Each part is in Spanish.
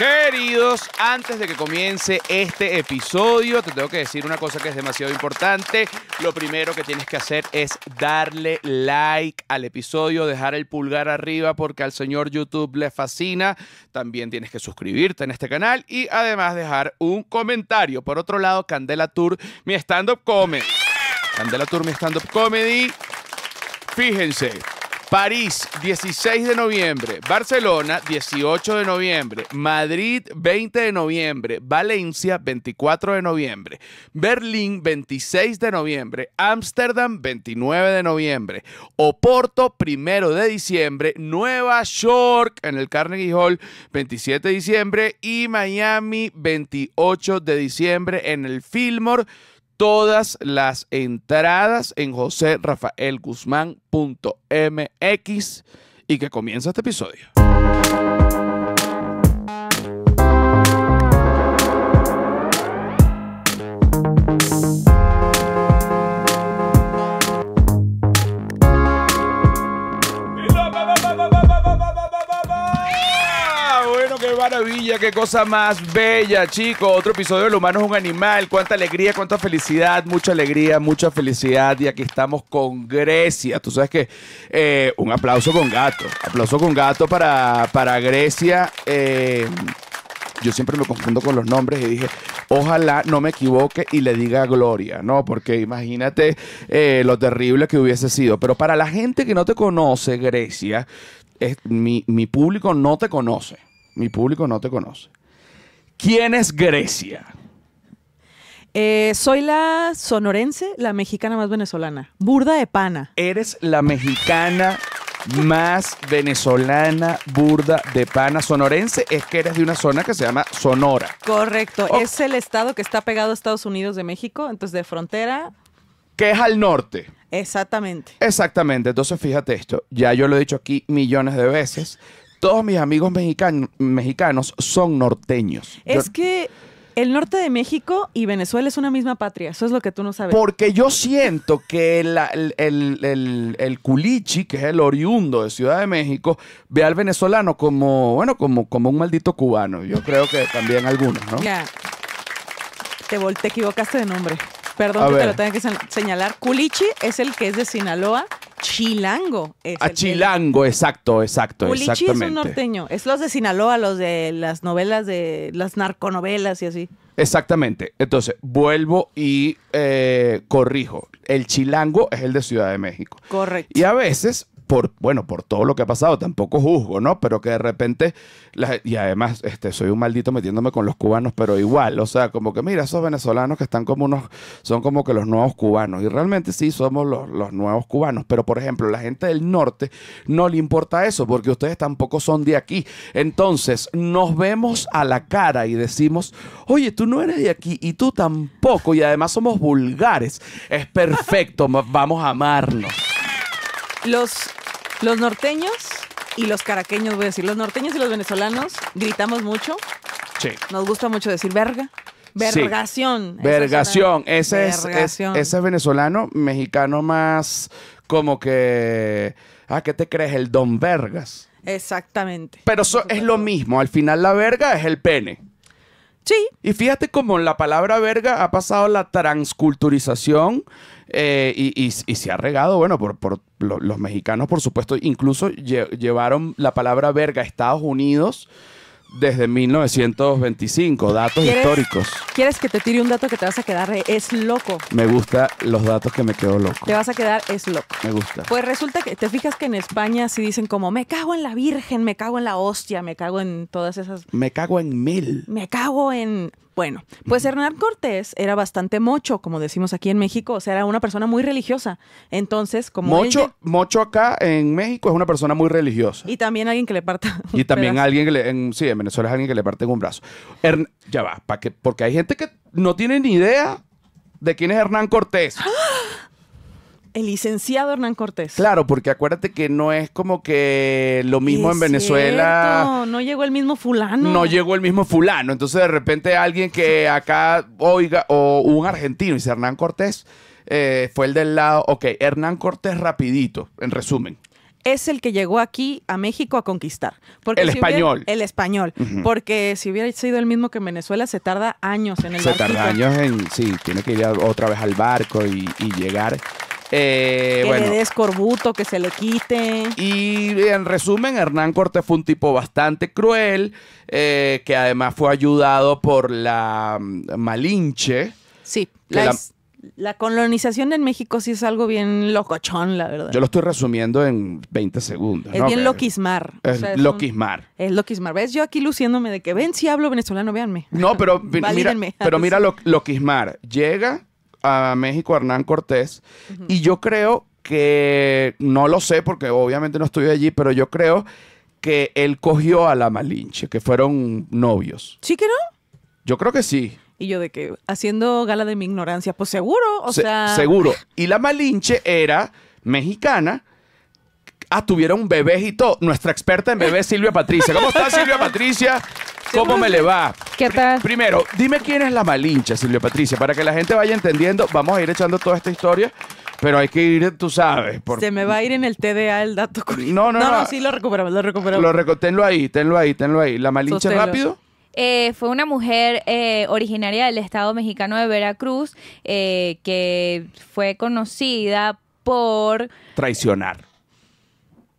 Queridos, antes de que comience este episodio, te tengo que decir una cosa que es demasiado importante. Lo primero que tienes que hacer es darle like al episodio, dejar el pulgar arriba porque al señor YouTube le fascina. También tienes que suscribirte en este canal y además dejar un comentario. Por otro lado, Candela Tour, mi stand-up comedy. Candela Tour, mi stand-up comedy. Fíjense, París, 16 de noviembre. Barcelona, 18 de noviembre. Madrid, 20 de noviembre. Valencia, 24 de noviembre. Berlín, 26 de noviembre. Ámsterdam, 29 de noviembre. Oporto, 1 de diciembre. Nueva York, en el Carnegie Hall, 27 de diciembre. Y Miami, 28 de diciembre, en el Fillmore todas las entradas en joserrafaelguzmán.mx y que comienza este episodio. maravilla, qué cosa más bella, chicos. Otro episodio de El humano es un animal. Cuánta alegría, cuánta felicidad, mucha alegría, mucha felicidad. Y aquí estamos con Grecia. Tú sabes que eh, un aplauso con gato. Aplauso con gato para, para Grecia. Eh, yo siempre me confundo con los nombres y dije, ojalá no me equivoque y le diga Gloria, ¿no? Porque imagínate eh, lo terrible que hubiese sido. Pero para la gente que no te conoce, Grecia, mi, mi público no te conoce mi público no te conoce. ¿Quién es Grecia? Eh, soy la sonorense, la mexicana más venezolana. Burda de pana. Eres la mexicana más venezolana, burda de pana. Sonorense es que eres de una zona que se llama Sonora. Correcto. Es el estado que está pegado a Estados Unidos de México, entonces de frontera. Que es al norte. Exactamente. Exactamente. Entonces, fíjate esto. Ya yo lo he dicho aquí millones de veces, todos mis amigos mexicanos, son norteños. Es que el norte de México y Venezuela es una misma patria, eso es lo que tú no sabes. Porque yo siento que el, culichi, que es el oriundo de Ciudad de México, ve al venezolano como, bueno, como, como un maldito cubano. Yo creo que también algunos, ¿no? Ya. Te, te equivocaste de nombre. Perdón que te lo tenga que señalar. Culichi es el que es de Sinaloa Chilango. a ah, Chilango, exacto, exacto, es un norteño. Es los de Sinaloa, los de las novelas, de las narconovelas y así. Exactamente. Entonces, vuelvo y eh, corrijo. El chilango es el de Ciudad de México. Correcto. Y a veces bueno, por todo lo que ha pasado, tampoco juzgo, ¿no? Pero que de repente, y además, este, soy un maldito metiéndome con los cubanos, pero igual, o sea, como que mira, esos venezolanos que están como unos, son como que los nuevos cubanos, y realmente sí, somos los, nuevos cubanos, pero por ejemplo, la gente del norte no le importa eso, porque ustedes tampoco son de aquí. Entonces, nos vemos a la cara y decimos, oye, tú no eres de aquí y tú tampoco, y además somos vulgares, es perfecto, vamos a amarnos. Los los norteños y los caraqueños, voy a decir, los norteños y los venezolanos gritamos mucho. Sí. Nos gusta mucho decir verga. Vergación. Vergación. Ese Es, ese es venezolano, mexicano más como que. Ah, ¿qué te crees? El don Vergas. Exactamente. Pero eso es lo mismo. Al final, la verga es el pene. Sí. Y fíjate cómo la palabra verga ha pasado la transculturización eh, y, se ha regado, bueno, por, por los mexicanos, por supuesto, incluso llevaron la palabra verga a Estados Unidos desde 1925, datos históricos. ¿Quieres que te tire un dato que te vas a quedar es loco? Me gusta los datos que me quedo loco. Te vas a quedar es loco. Me gusta. Pues resulta que te fijas que en España sí dicen como me cago en la virgen, me cago en la hostia, me cago en todas esas Me cago en mil. Me cago en bueno, pues Hernán Cortés era bastante mocho, como decimos aquí en México, o sea, era una persona muy religiosa. Entonces, como... Mocho, mocho acá en México es una persona muy religiosa. Y también alguien que le parta. y también alguien que le... sí, en Venezuela es alguien que le parte un brazo. ya va, para que, porque hay gente que no tiene ni idea de quién es Hernán Cortés. ¡Ah! el licenciado Hernán Cortés. Claro, porque acuérdate que no es como que lo mismo en Venezuela. no llegó el mismo fulano. No llegó el mismo fulano. Entonces de repente alguien que acá oiga, o un argentino, dice Hernán Cortés, eh, fue el del lado, ok, Hernán Cortés rapidito, en resumen es el que llegó aquí a México a conquistar. el español. el español. Porque si hubiera sido el mismo que en Venezuela, se tarda años en el Se tarda años en. Sí, tiene que ir otra vez al barco y llegar. Eh, que bueno. le dé corbuto, que se le quite. Y en resumen, Hernán Cortés fue un tipo bastante cruel, eh, que además fue ayudado por la mm, Malinche. Sí, la, colonización en México sí es algo bien locochón, la verdad. Yo lo estoy resumiendo en 20 segundos. Es bien loquismar. Es, loquismar. es loquismar. ¿Ves? Yo aquí luciéndome de que ven si hablo venezolano, véanme. No, pero, mira, pero mira lo, loquismar. Llega a México Hernán Cortés. Y yo creo que, no lo sé porque obviamente no estuve allí, pero yo creo que él cogió a la Malinche, que fueron novios. ¿Sí que no? Yo creo que sí. Y yo de que, haciendo gala de mi ignorancia, pues seguro, o sea... Seguro. Y la Malinche era mexicana. Ah, tuvieron bebés y todo. Nuestra experta en bebés, Silvia Patricia. ¿Cómo está Silvia Patricia? ¿Cómo me le va? ¿Qué tal? Primero, dime quién es la malincha, Silvia Patricia, para que la gente vaya entendiendo. Vamos a ir echando toda esta historia, pero hay que ir, tú sabes. Por... Se me va a ir en el TDA el dato No, no, no. No, sí, lo recuperamos, lo recuperamos. Lo tenlo ahí, tenlo ahí, tenlo ahí. ¿La malincha rápido? Eh, fue una mujer eh, originaria del estado mexicano de Veracruz eh, que fue conocida por... Traicionar.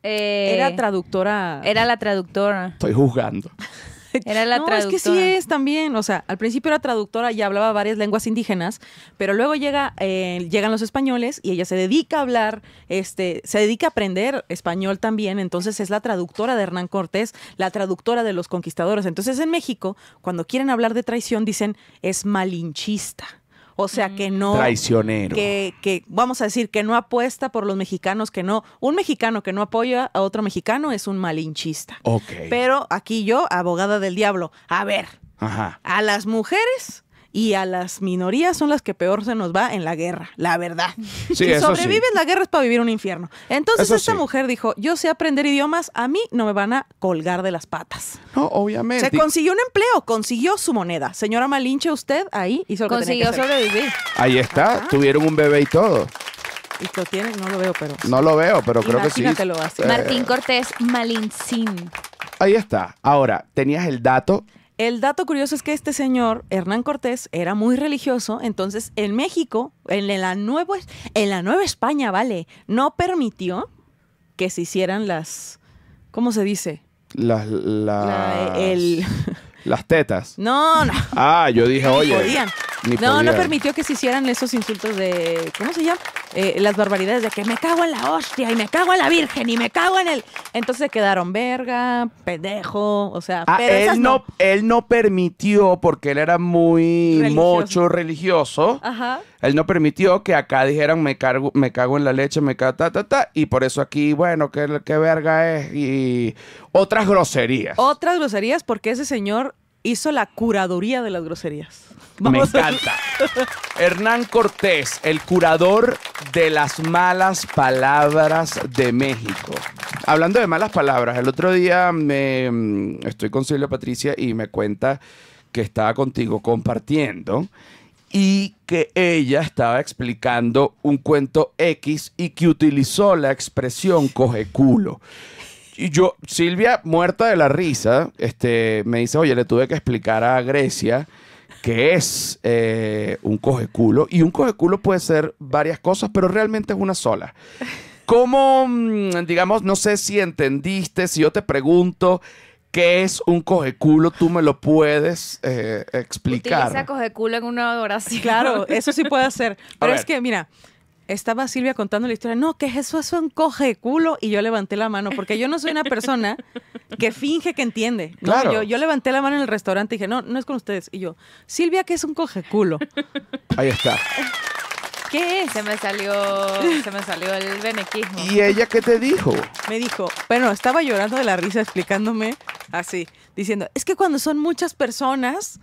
era traductora. Era la traductora. Estoy juzgando. no, es que sí es también. O sea, al principio era traductora y hablaba varias lenguas indígenas, pero luego llega, eh, llegan los españoles y ella se dedica a hablar, este, se dedica a aprender español también. Entonces es la traductora de Hernán Cortés, la traductora de los conquistadores. Entonces en México, cuando quieren hablar de traición, dicen es malinchista. O sea, que mm. no... Traicionero. Que, vamos a decir, que no apuesta por los mexicanos, que no... Un mexicano que no apoya a otro mexicano es un malinchista. Ok. Pero aquí yo, abogada del diablo, a ver, Ajá. a las mujeres y a las minorías son las que peor se nos va en la guerra, la verdad. si sobreviven la guerra es para vivir un infierno. Entonces esta mujer dijo, yo sé aprender idiomas, a mí no me van a colgar de las patas. No, obviamente. Se consiguió un empleo, consiguió su moneda. Señora Malinche, usted ahí hizo lo que sobrevivir. Ahí está, tuvieron un bebé y todo. ¿Y lo No lo veo, pero... No lo veo, pero creo que sí. Eh, Martín Cortés Malincín. Ahí está. Ahora, tenías el dato el dato curioso es que este señor, Hernán Cortés, era muy religioso, entonces en México, en la, nueva, en la Nueva España, vale, no permitió que se hicieran las, ¿cómo se dice? Las, tetas. No, no. Ah, yo dije, oye. Podían. no, no permitió que se hicieran esos insultos de, ¿cómo se llama? Eh, las barbaridades de que me cago en la hostia y me cago en la virgen y me cago en el. Entonces quedaron verga, pendejo, o sea. Ah, él, no, él no permitió, porque él era muy mucho mocho religioso, él no permitió que acá dijeran me, cargo, me cago en la leche, me cago ta, ta, ta, y por eso aquí, bueno, qué, qué verga es y otras groserías. Otras groserías porque ese señor hizo la curaduría de las groserías. Me encanta. Hernán Cortés, el curador de las malas palabras de México. Hablando de malas palabras, el otro día me, estoy con Silvia Patricia y me cuenta que estaba contigo compartiendo y que ella estaba explicando un cuento X y que utilizó la expresión coge culo y yo, Silvia, muerta de la risa, este, me dice, oye, le tuve que explicar a Grecia que es eh, un cogeculo. Y un cogeculo puede ser varias cosas, pero realmente es una sola. ¿Cómo, mm, digamos, no sé si entendiste, si yo te pregunto qué es un cogeculo, tú me lo puedes eh, explicar. Utiliza cogeculo en una oración. Claro, eso sí puede ser. Pero es que, mira, estaba Silvia contando la historia, no, que Jesús es un coge culo y yo levanté la mano, porque yo no soy una persona que finge que entiende. Claro. Yo, levanté la mano en el restaurante y dije, no, no es con ustedes. Y yo, Silvia, que es un coge culo? Ahí está. ¿Qué Se me salió, se me salió el benequismo. ¿Y ella qué te dijo? Me dijo, bueno, estaba llorando de la risa explicándome así, diciendo, es que cuando son muchas personas,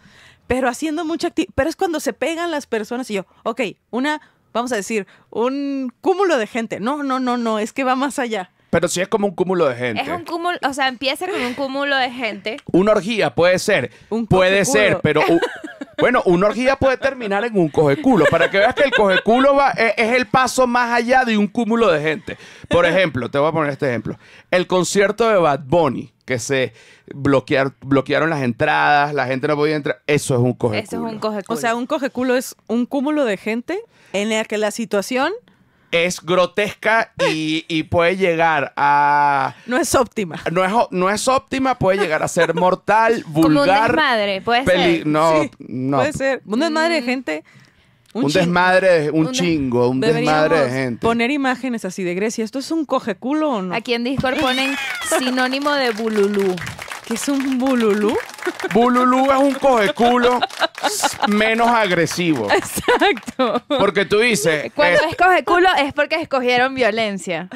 pero haciendo mucha actividad, pero es cuando se pegan las personas y yo, ok, una vamos a decir, un cúmulo de gente. No, no, no, no, es que va más allá. Pero sí es como un cúmulo de gente. Es un cúmulo, o sea, empieza con un cúmulo de gente. Una orgía puede ser. Un puede ser, pero Bueno, una orgía puede terminar en un cojeculo, Para que veas que el cogeculo va, e, es, el paso más allá de un cúmulo de gente. Por ejemplo, te voy a poner este ejemplo. El concierto de Bad Bunny, que se bloquearon las entradas, la gente no podía entrar. Eso es un cogeculo. Eso es un O sea, un cogeculo es un cúmulo de gente en la que la situación es grotesca y, puede llegar a. No es óptima. No es, no es óptima, puede llegar a ser mortal, vulgar. Como un desmadre, puede ser. No, no. Puede ser. Un desmadre de mm. gente. Un, desmadre, un, chingo, un desmadre de gente. Poner imágenes así de Grecia. ¿Esto es un cogeculo o no? Aquí en Discord ponen sinónimo de bululú. ¿Qué es un bululú? Bululú es un cogeculo menos agresivo. Exacto. Porque tú dices. Cuando eh, es, es cogeculo es porque escogieron violencia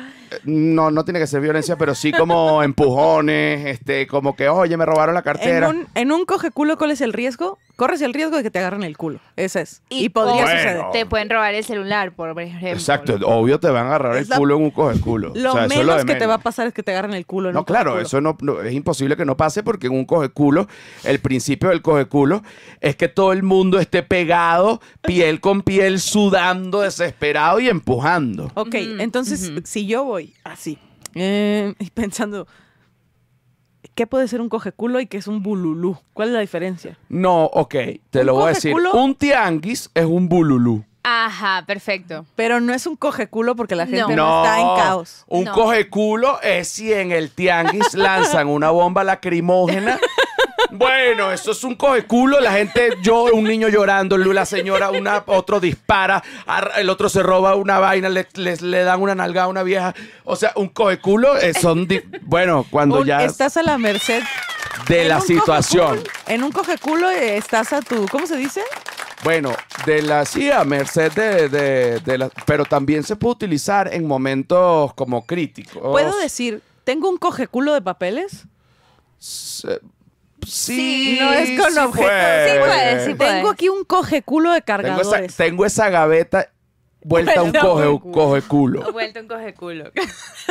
no, no tiene que ser violencia, pero sí como empujones, este, como que, oye, me robaron la cartera. En un, en coge culo, ¿cuál es el riesgo? Corres el riesgo de que te agarren el culo. Ese es. Y, podría suceder. Te pueden robar el celular, por ejemplo. Exacto, obvio te van a agarrar el culo en un coge culo. Lo menos que te va a pasar es que te agarren el culo. no, claro, eso no, es imposible que no pase porque en un coge culo, el principio del coge culo es que todo el mundo esté pegado, piel con piel, sudando, desesperado y empujando. Ok, entonces si yo voy así. Eh, y pensando, ¿qué puede ser un cojeculo y qué es un bululú? ¿Cuál es la diferencia? No, ok, te lo voy a decir. Un tianguis es un bululú. Ajá, perfecto. Pero no es un cojeculo porque la gente no, está en caos. un cojeculo es si en el tianguis lanzan una bomba lacrimógena Bueno, eso es un cogeculo. La gente, yo, un niño llorando, la señora, una, otro dispara, el otro se roba una vaina, le, le, dan una nalga a una vieja. O sea, un cogeculo eh, son. Bueno, cuando ya. Estás a la merced de la situación. en un culo eh, estás a tu. ¿Cómo se dice? Bueno, de la sí, a merced de, la, pero también se puede utilizar en momentos como críticos. ¿Puedo decir, tengo un culo de papeles? Sí, no es con sí Sí, Tengo aquí un coge culo de cargadores. Tengo esa, gaveta vuelta a un coge, un coge culo. Vuelta un coge culo.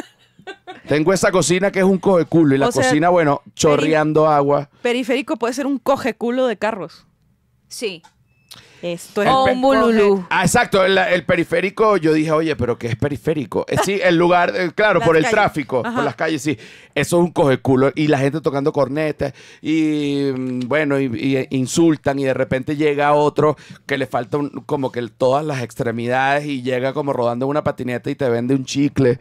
Tengo esa cocina que es un coge culo y la cocina, bueno, chorreando agua. Periférico puede ser un coge culo de carros. Sí es un bululú. Ah, exacto, el, periférico, yo dije, oye, pero ¿qué es periférico? Eh, sí, el lugar, eh, claro, por el tráfico, por las calles, sí. Eso es un cojeculo Y la gente tocando cornetas y, mm, bueno, y, eh, insultan y de repente llega otro que le falta como que todas las extremidades y llega como rodando una patineta y te vende un chicle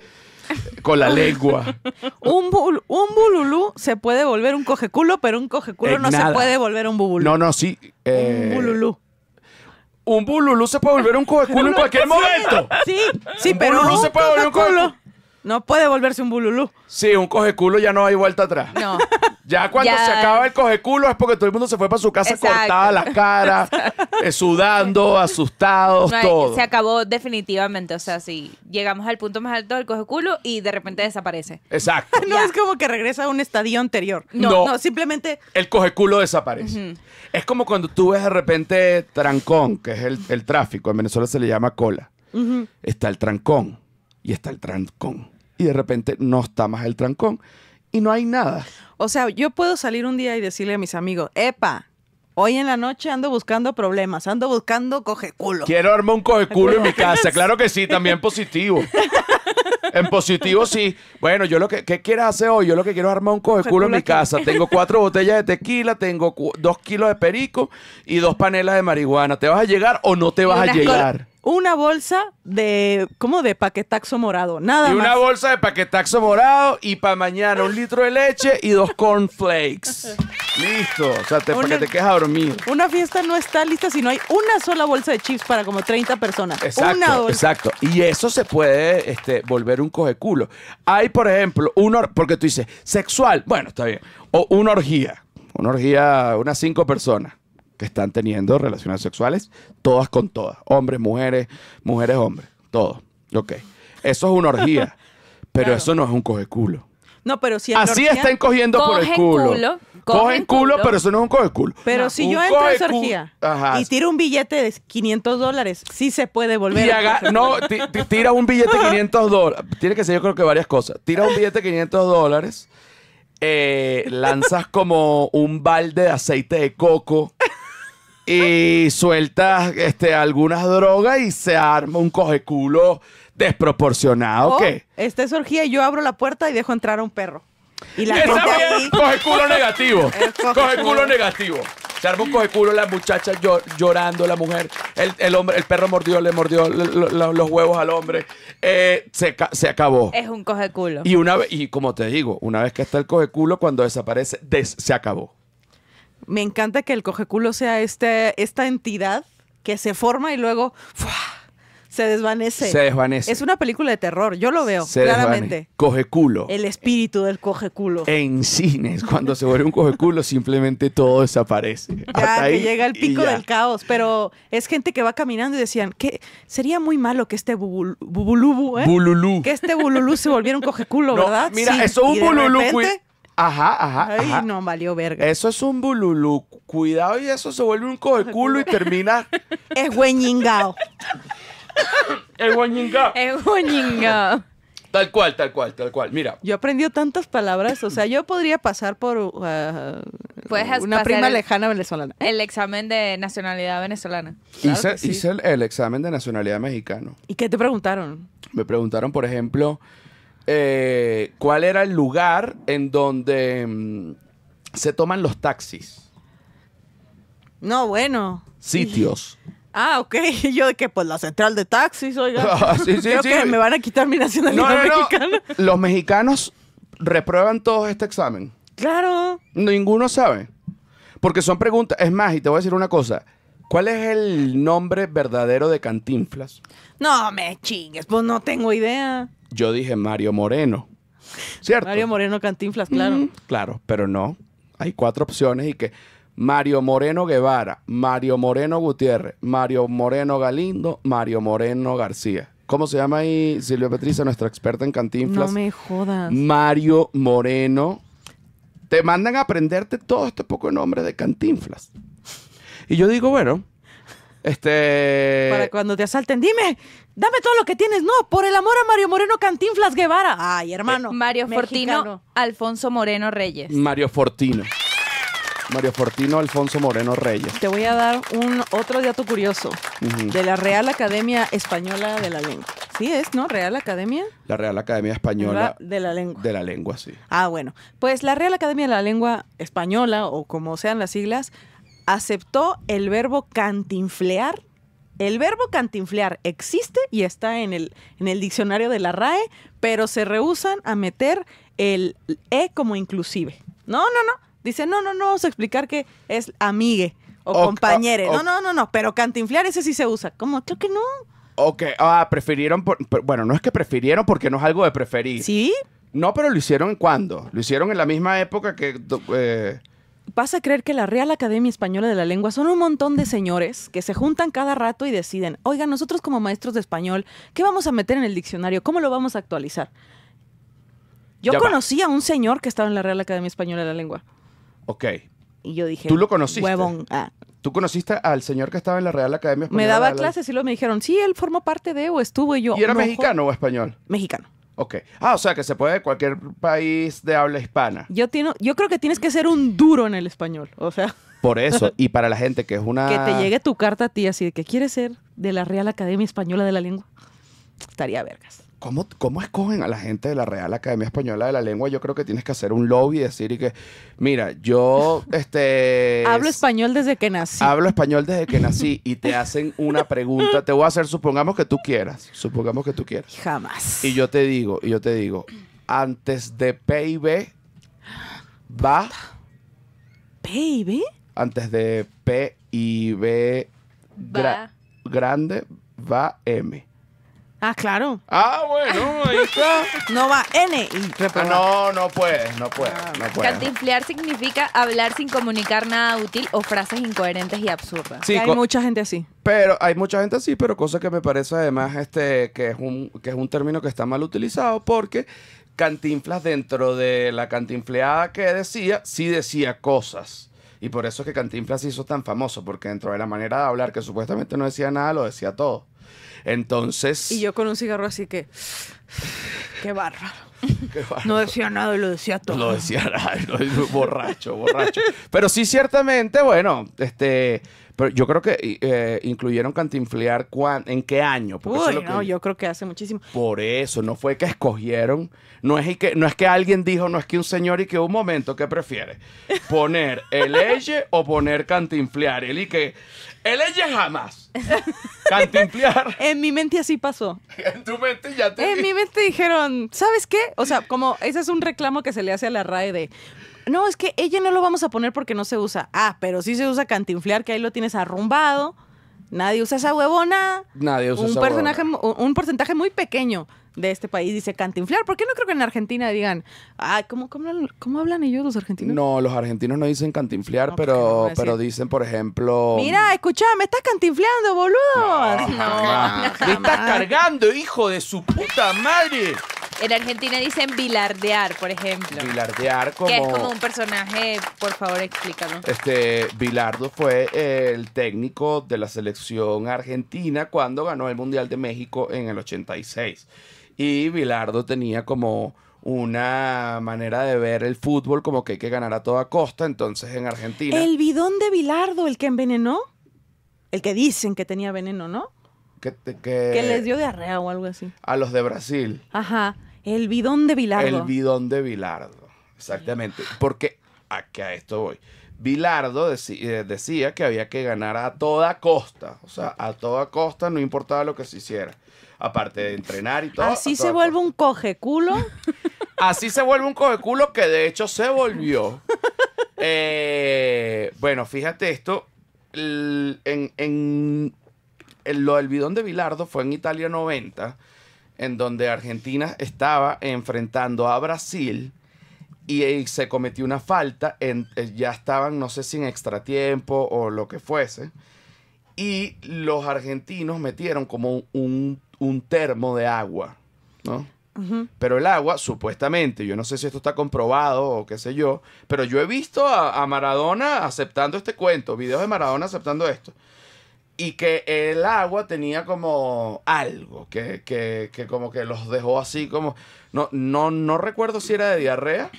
con la lengua. un, un bululú se puede volver un cojeculo, pero un cojeculo no se puede volver un bululú. No, no, sí. un bululú un bululú se puede volver un coculo en cualquier momento. Sí, sí, pero. Un bululú se puede volver un no puede volverse un bululú. Sí, un cojeculo ya no hay vuelta atrás. No. Ya cuando se acaba el cojeculo es porque todo el mundo se fue para su casa cortada la cara, eh, sudando, asustados, todo. Se acabó definitivamente. O sea, si llegamos al punto más alto del culo y de repente desaparece. Exacto. no es como que regresa a un estadio anterior. No, simplemente. El cojeculo desaparece. Es como cuando tú ves de repente trancón, que es el, tráfico. En Venezuela se le llama cola. Está el trancón y está el trancón. Y de repente no está más el trancón y no hay nada. O sea, yo puedo salir un día y decirle a mis amigos, epa, Hoy en la noche ando buscando problemas, ando buscando coge culo. Quiero armar un coge culo en mi casa, claro que sí, también positivo. En positivo sí. Bueno, yo lo que ¿qué quieres hacer hoy, yo lo que quiero es armar un coge culo en mi casa. Tengo cuatro botellas de tequila, tengo dos kilos de perico y dos panelas de marihuana. ¿Te vas a llegar o no te vas a llegar? una bolsa de, ¿cómo? De paquetaxo morado, nada más. Y una bolsa de paquetaxo morado y para mañana un litro de leche y dos cornflakes. Listo, o sea, te, que te quedes Una fiesta no está lista si no hay una sola bolsa de chips para como 30 personas. Exacto, exacto. Y eso se puede este, volver un culo. Hay, por ejemplo, un porque tú dices, sexual, bueno, está bien, o una orgía, una orgía, unas cinco personas que están teniendo relaciones sexuales, todas con todas, hombres, mujeres, mujeres, hombres, todo. Ok. Eso es una orgía, pero eso no es un coge culo. No, pero si Así orgía, están cogiendo por el culo. culo cogen, culo, pero eso no es un coge culo. Pero si yo entro en esa orgía y tiro un billete de 500 dólares, sí se puede volver. Y no, tira un billete de 500 dólares. Tiene que ser, yo creo que varias cosas. Tira un billete de 500 dólares, eh, lanzas como un balde de aceite de coco y sueltas este, algunas drogas y se arma un cojeculo desproporcionado. ¿Qué? Oh, que Esta es y yo abro la puerta y dejo entrar a un perro. Y la gente ahí... coge culo negativo. coge negativo. Se arma un coje culo, la muchacha llorando, la mujer, el, hombre, el perro mordió, le mordió los huevos al hombre. Eh, se, se, acabó. Es un coje culo. Y, una, y como te digo, una vez que está el cojeculo cuando desaparece, se acabó. Me encanta que el cogeculo sea este, esta entidad que se forma y luego se desvanece. Se desvanece. Es una película de terror, yo lo veo se claramente. Desvanece. El espíritu del cogeculo. En cines, cuando se vuelve un cogeculo, simplemente todo desaparece. Ya, que ahí llega el pico del caos, pero es gente que va caminando y decían que sería muy malo que este ¿eh? Que este bululú se volviera un cogeculo, culo, ¿verdad? Mira, eso es un bululú. Ajá, ajá. Ay, no, valió verga. Eso es un bululú. Cuidado y eso se vuelve un culo y termina. es güeñingao. es güeñingao. Es Tal cual, tal cual, tal cual. Mira. Yo aprendí tantas palabras. O sea, yo podría pasar por uh, uh, una prima lejana venezolana. El examen de nacionalidad venezolana. hice, el examen de nacionalidad mexicano. ¿Y qué te preguntaron? Me preguntaron, por ejemplo, eh, cuál era el lugar en donde mm, se toman los taxis. No, bueno. Sitios. Ah, ok. Yo de que pues la central de taxis, oiga. Ah, sí, sí, Creo que me van a quitar mi nacionalidad mexicana. Los mexicanos reprueban todos este examen. Claro. Ninguno sabe. Porque son preguntas. Es más, y te voy a decir una cosa. ¿Cuál es el nombre verdadero de Cantinflas? No me chingues, pues no tengo idea yo dije Mario Moreno. ¿Cierto? Mario Moreno Cantinflas, claro. Mm, claro, pero no. Hay cuatro opciones y que Mario Moreno Guevara, Mario Moreno Gutiérrez, Mario Moreno Galindo, Mario Moreno García. ¿Cómo se llama ahí Silvia Patricia, nuestra experta en cantinflas? No me jodas. Mario Moreno. Te mandan a aprenderte todo este poco nombre de cantinflas. Y yo digo, bueno, este. Para cuando te asalten, dime. Dame todo lo que tienes, no, por el amor a Mario Moreno Cantinflas Guevara. Ay, eh, hermano. Mario Fortino, Alfonso Moreno Reyes. Mario Fortino. Mario Fortino, Alfonso Moreno Reyes. Te voy a dar un otro dato curioso de la Real Academia Española de la Lengua. Sí es, ¿no? Real Academia La Real Academia Española de la Lengua. de la Lengua, sí. Ah, bueno. Pues la Real Academia de la Lengua Española, o como sean las siglas, aceptó el verbo cantinflear el verbo cantinflear existe y está en el, en el diccionario de la RAE, pero se rehusan a meter el E como inclusive. No, no, no. Dice, no, no, no, vamos a explicar que es amigue o, compañere. no, no, no, no, pero cantinflear ese sí se usa. ¿Cómo? Creo que no. Ok, ah, prefirieron, por, bueno, no es que prefirieron porque no es algo de preferir. ¿Sí? No, pero lo hicieron cuando. Lo hicieron en la misma época que... Eh, pasa a creer que la Real Academia Española de la Lengua son un montón de señores que se juntan cada rato y deciden, oiga, nosotros como maestros de español, ¿qué vamos a meter en el diccionario? ¿Cómo lo vamos a actualizar? Yo conocí a un señor que estaba en la Real Academia Española de la Lengua. Ok. Y yo dije, ¿tú lo conociste? Ah". ¿Tú conociste al señor que estaba en la Real Academia Española? Me daba clases y luego me dijeron, sí, él formó parte de o estuvo y yo. ¿Y era mexicano o español? Mexicano. Ok. Ah, o sea que se puede cualquier país de habla hispana. Yo, yo creo que tienes que ser un duro en el español. O sea. Por eso, y para la gente que es una. Que te llegue tu carta a ti así de que quieres ser de la Real Academia Española de la Lengua. Estaría vergas. ¿Cómo, escogen a la gente de la Real Academia Española de la Lengua? Yo creo que tienes que hacer un lobby y decir y que, mira, yo este, hablo español desde que nací. Hablo español desde que nací y te hacen una pregunta. Te voy a hacer, supongamos que tú quieras. Supongamos que tú quieras. Jamás. Y yo te digo, y yo te digo, antes de PIB va. B? Antes de P y B grande va M. Ah, claro. Ah, bueno, ahí está. no va N ah, No, no puedes, no puedes, ah. Cantinflear significa hablar sin comunicar nada útil o frases incoherentes y absurdas. Sí, hay mucha gente así. Pero hay mucha gente así, pero cosa que me parece además este que es un que es un término que está mal utilizado porque Cantinflas dentro de la cantinfleada que decía, sí decía cosas. Y por eso es que Cantinflas hizo tan famoso, porque dentro de la manera de hablar que supuestamente no decía nada, lo decía todo. Entonces. Y yo con un cigarro así que. Qué bárbaro. No decía nada y lo decía todo. Lo decía nada, borracho, borracho. Pero sí, ciertamente, bueno, este. Pero yo creo que eh, incluyeron Cantinflear en qué año. no, yo creo que hace muchísimo. Por eso, no fue que escogieron. No es, que, no es que alguien dijo, no es que un señor y que un momento, que prefiere? ¿Poner el Eye o poner Cantinflear? Él y que el ella jamás. Cantimplear. en mi mente así pasó. en tu mente ya te. En mi mente dijeron, ¿sabes qué? O sea, como ese es un reclamo que se le hace a la RAE de. No, es que ella no lo vamos a poner porque no se usa. Ah, pero sí se usa cantinflear, que ahí lo tienes arrumbado. Nadie usa esa huevona. Nadie usa un esa personaje, Un porcentaje muy pequeño de este país dice cantinflar. ¿Por qué no creo que en Argentina digan, ah, ¿cómo, cómo, hablan ellos los argentinos? No, los argentinos no dicen cantinflear, pues, pero, pero dicen, por ejemplo... Mira, escucha, me estás cantinfleando, boludo. No, me estás cargando, hijo de su puta madre. En Argentina dicen vilardear, por ejemplo. Bilardear como... Que es como un personaje, por favor, explícalo. Este, Bilardo fue el técnico de la selección argentina cuando ganó el Mundial de México en el 86. Y Vilardo tenía como una manera de ver el fútbol como que hay que ganar a toda costa, entonces en Argentina... El bidón de Vilardo, el que envenenó, el que dicen que tenía veneno, ¿no? Que, que, les dio diarrea o algo así. A los de Brasil. Ajá. El bidón de Vilardo El bidón de Vilardo exactamente. Porque aquí a esto voy. Vilardo eh, decía que había que ganar a toda costa, o sea, a toda costa, no importaba lo que se hiciera, aparte de entrenar y todo. Así se vuelve un culo Así se vuelve un culo que de hecho se volvió. Eh, bueno, fíjate esto, en, lo del bidón de Vilardo fue en Italia 90 en donde Argentina estaba enfrentando a Brasil y, eh, se cometió una falta, eh, ya estaban, no sé si en extratiempo o lo que fuese, y los argentinos metieron como un, un termo de agua, ¿no? Pero el agua, supuestamente, yo no sé si esto está comprobado o qué sé yo, pero yo he visto a Maradona aceptando este cuento, videos de Maradona aceptando esto y que el agua tenía como algo que, como que los dejó así como no no no recuerdo si era de diarrea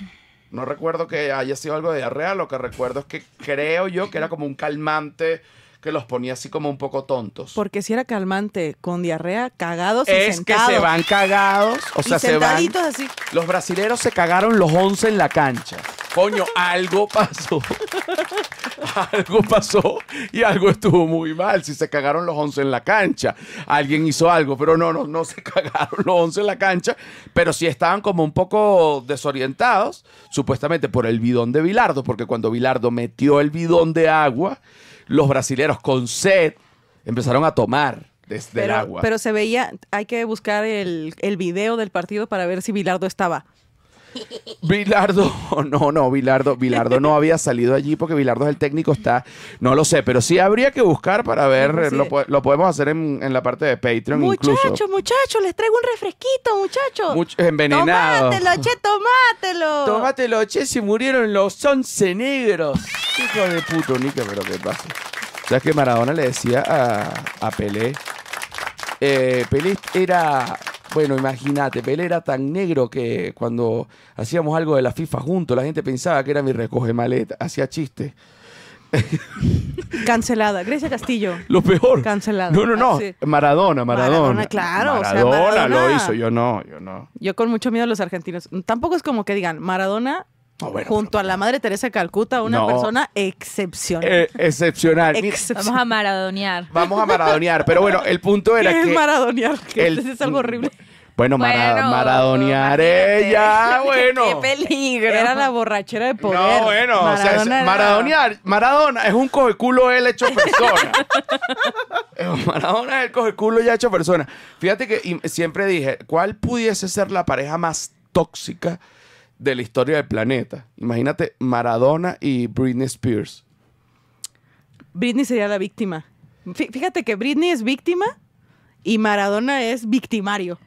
no recuerdo que haya sido algo de diarrea lo que recuerdo es que creo yo que era como un calmante que los ponía así como un poco tontos. Porque si era calmante con diarrea, cagados es que se van cagados, o sea, se van. Así. Los brasileros se cagaron los once en la cancha coño, algo pasó. algo pasó y algo estuvo muy mal. Si se cagaron los 11 en la cancha, alguien hizo algo, pero no, no, no se cagaron los 11 en la cancha, pero sí estaban como un poco desorientados, supuestamente por el bidón de Vilardo, porque cuando Vilardo metió el bidón de agua, los brasileros con sed empezaron a tomar desde el agua. Pero se veía, hay que buscar el, el video del partido para ver si Bilardo estaba. Bilardo, no, no, Vilardo no había salido allí porque Vilardo es el técnico, está, no lo sé, pero sí habría que buscar para ver, lo, podemos hacer en, la parte de Patreon Muchachos, Muchachos, les traigo un refresquito, muchachos. envenenado. Tomátelo, che, tomátelo. Tomátelo, che, si murieron los once negros. Hijo de puto, Nica, pero qué pasa. Ya que Maradona le decía a, Pelé? Eh, Pelé era bueno, imagínate, Pelé era tan negro que cuando hacíamos algo de la FIFA juntos, la gente pensaba que era mi recoge maleta, hacía chistes. Cancelada. Grecia Castillo. Lo peor. Cancelada. No, no, no. Ah, Maradona, Maradona. Maradona, claro. o sea, Maradona, lo hizo. Yo no, yo no. Yo con mucho miedo a los argentinos. Tampoco es como que digan Maradona Ah, Junto a la madre Teresa Calcuta, una persona excepcional. Eh, excepcional. Vamos a maradonear. Vamos a maradonear, pero bueno, el punto era ¿Qué es maradonear? es algo horrible. Bueno, maradonear ella, bueno. Qué peligro. Era la borrachera de poder. No, bueno, Maradona o sea, maradonear, Maradona es un cojeculo él hecho persona. Maradona es el cojeculo ya hecho persona. Fíjate que siempre dije, ¿cuál pudiese ser la pareja más tóxica? de la historia del planeta. Imagínate Maradona y Britney Spears. Britney sería la víctima. Fíjate que Britney es víctima y Maradona es victimario.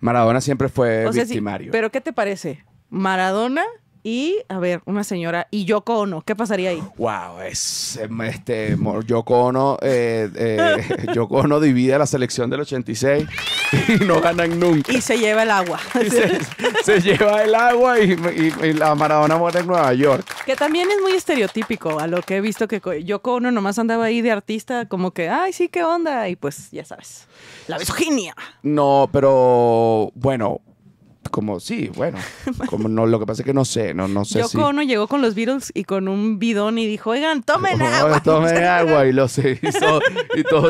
Maradona siempre fue victimario. pero ¿qué te parece? Maradona y, a ver, una señora. Y Yoko Ono. ¿Qué pasaría ahí? Wow, es, em, este, Yoko Ono, eh, eh divide a la selección del 86 y no ganan nunca. Y se lleva el agua. Se, lleva el agua y, la Maradona muere en Nueva York. Que también es muy estereotípico a lo que he visto que Yoko Ono nomás andaba ahí de artista como que, ay, sí, qué onda. Y pues, ya sabes, la misoginia. No, pero bueno, como, sí, bueno, como no, lo que pasa es que no sé, no, no sé Yoko llegó con los Beatles y con un bidón y dijo, oigan, tomen oh, agua. tomen agua, y lo se hizo,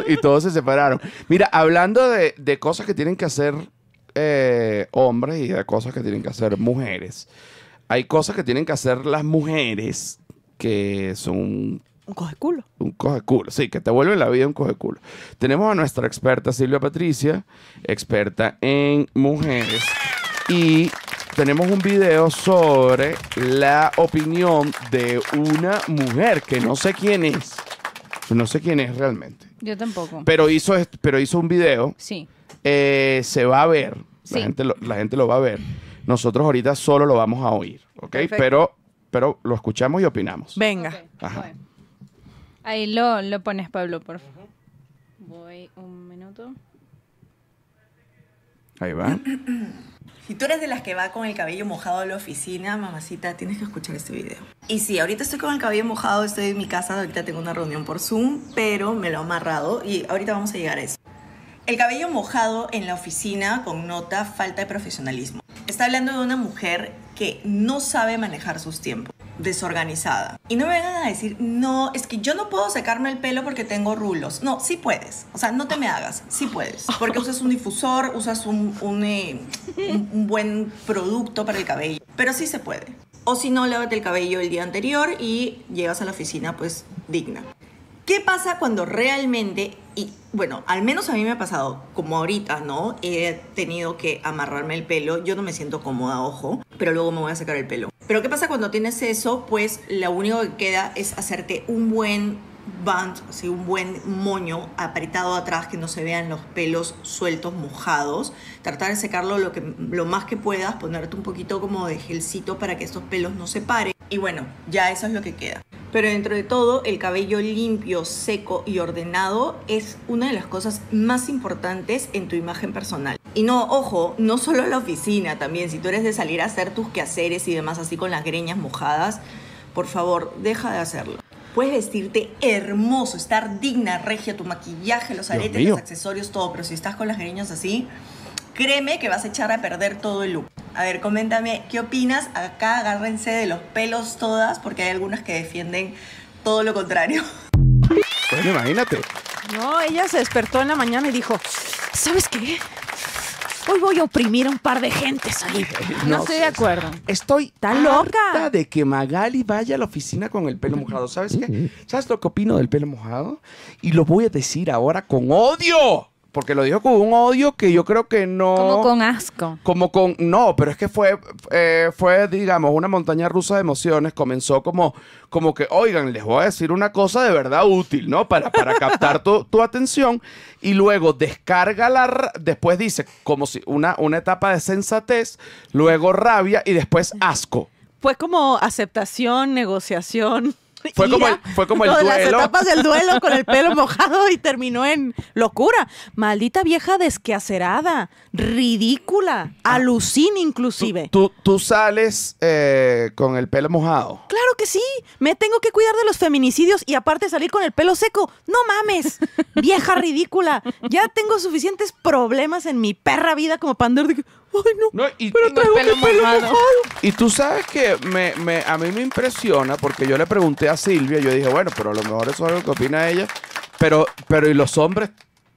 y, todos se separaron. Mira, hablando de, cosas que tienen que hacer eh, hombres y de cosas que tienen que hacer mujeres, hay cosas que tienen que hacer las mujeres que son un coge culo. Un coge culo, sí, que te vuelve la vida un coge culo. Tenemos a nuestra experta Silvia Patricia, experta en mujeres. Y tenemos un video sobre la opinión de una mujer que no sé quién es. No sé quién es realmente. Yo tampoco. Pero hizo, pero hizo un video. Sí. Eh, se va a ver. La, gente lo, va a ver. Nosotros ahorita solo lo vamos a oír, ¿ok? Pero, pero lo escuchamos y opinamos. Venga. Ajá. Ahí lo, lo pones, Pablo, por favor. Voy un minuto. Ahí va. Si tú eres de las que va con el cabello mojado a la oficina, mamacita, tienes que escuchar este video. Y sí, ahorita estoy con el cabello mojado, estoy en mi casa, ahorita tengo una reunión por Zoom, pero me lo he amarrado y ahorita vamos a llegar a eso. El cabello mojado en la oficina con nota falta de profesionalismo. Está hablando de una mujer que no sabe manejar sus tiempos desorganizada. Y no me vengan a decir, no, es que yo no puedo secarme el pelo porque tengo rulos. No, sí puedes. O sea, no te me hagas, sí puedes. Porque usas un difusor, usas eh, un, un, buen producto para el cabello. Pero sí se puede. O si no, lávate el cabello el día anterior y llegas a la oficina pues digna. ¿Qué pasa cuando realmente, y bueno, al menos a mí me ha pasado, como ahorita, ¿no? He tenido que amarrarme el pelo, yo no me siento cómoda, ojo, pero luego me voy a sacar el pelo. Pero ¿qué pasa cuando tienes eso? Pues lo único que queda es hacerte un buen band, así un buen moño apretado atrás que no se vean los pelos sueltos, mojados. Tratar de secarlo lo, que, lo más que puedas, ponerte un poquito como de gelcito para que estos pelos no se paren. Y bueno, ya eso es lo que queda. Pero dentro de todo, el cabello limpio, seco y ordenado es una de las cosas más importantes en tu imagen personal. Y no, ojo, no solo en la oficina también, si tú eres de salir a hacer tus quehaceres y demás así con las greñas mojadas, por favor, deja de hacerlo. Puedes vestirte hermoso, estar digna, regia, tu maquillaje, los aretes, los accesorios, todo, pero si estás con las greñas así, créeme que vas a echar a perder todo el look. A ver, coméntame, ¿qué opinas? Acá agárrense de los pelos todas, porque hay algunas que defienden todo lo contrario. Pues imagínate. No, ella se despertó en la mañana y dijo, ¿sabes qué? hoy voy a oprimir a un par de gentes ahí. No, estoy de acuerdo. Estoy tan loca de que Magali vaya a la oficina con el pelo mojado. ¿Sabes qué? ¿Sabes lo que opino del pelo mojado? Y lo voy a decir ahora con odio porque lo dijo con un odio que yo creo que no... Como con asco. Como con... No, pero es que fue, eh, fue digamos, una montaña rusa de emociones. Comenzó como, como que, oigan, les voy a decir una cosa de verdad útil, ¿no? Para, para captar tu, atención. Y luego descarga la... Después dice, como si una, una etapa de sensatez, luego rabia y después asco. Pues como aceptación, negociación. Fue como el, fue como el duelo. del duelo con el pelo mojado y terminó en locura. Maldita vieja desquacerada, ridícula, ah. alucina inclusive. Tú, tú, sales eh, con el pelo mojado. Claro que sí. Me tengo que cuidar de los feminicidios y aparte salir con el pelo seco. No mames, vieja ridícula. Ya tengo suficientes problemas en mi perra vida como para de... Ay, no. no y, pero pelo, mojado. Y tú sabes que me, me, a mí me impresiona porque yo le pregunté a Silvia, yo dije, bueno, pero a lo mejor eso es algo que opina ella. Pero, pero ¿y los hombres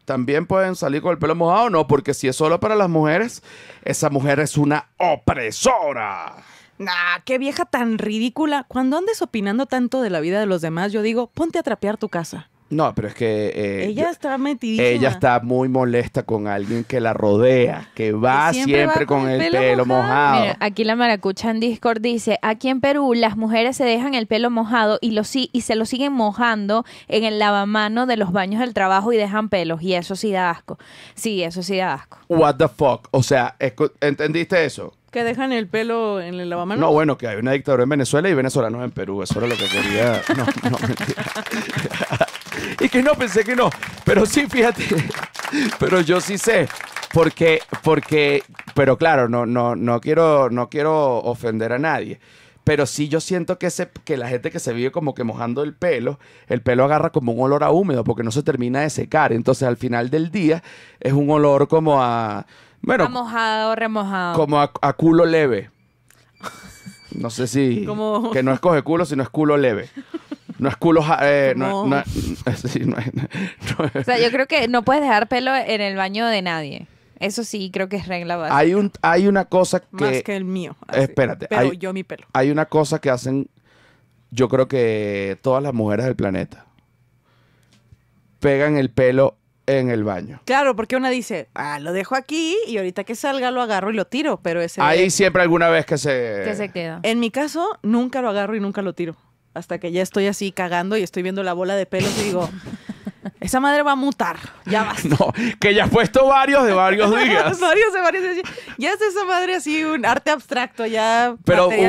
también pueden salir con el pelo mojado o no? Porque si es solo para las mujeres, esa mujer es una opresora. Nah, qué vieja tan ridícula. Cuando andes opinando tanto de la vida de los demás, yo digo, ponte a trapear tu casa. No, pero es que... Eh, ella está metidísima. ella está muy molesta con alguien que la rodea, que va siempre, con, el pelo, mojado. aquí la maracucha en Discord dice, aquí en Perú las mujeres se dejan el pelo mojado y, lo, sí y se lo siguen mojando en el lavamano de los baños del trabajo y dejan pelos. Y eso sí da asco. Sí, eso sí da asco. What the fuck? O sea, ¿entendiste eso? Que dejan el pelo en el lavamanos. No, bueno, que hay una dictadura en Venezuela y venezolanos en Perú. Eso era lo que quería. No, no, mentira y que no pensé que no. Pero sí, fíjate, pero yo sí sé. Porque, porque, pero claro, no, no, no quiero, no quiero ofender a nadie. Pero sí yo siento que, ese, que la gente que se vive como que mojando el pelo, el pelo agarra como un olor a húmedo porque no se termina de secar. Entonces al final del día es un olor como a... Bueno, a mojado, remojado. Como a, culo leve. No sé si... Que no es coge culo, sino es culo leve. No es culo. no, O sea, yo creo que no puedes dejar pelo en el baño de nadie. Eso sí, creo que es regla básica. Hay, un, hay una cosa que. Más que el mío. Espérate. Pero yo mi pelo. Hay una cosa que hacen, yo creo que todas las mujeres del planeta pegan el pelo en el baño. Claro, porque una dice, ah, lo dejo aquí y ahorita que salga lo agarro y lo tiro, pero ese... Ahí siempre alguna vez que se... Que se queda. En mi caso, nunca lo agarro y nunca lo tiro hasta que ya estoy así cagando y estoy viendo la bola de pelos y digo, esa madre va a mutar, ya vas. No, que ya has puesto varios de varios días. varios de varios días. Ya es esa madre así un arte abstracto, ya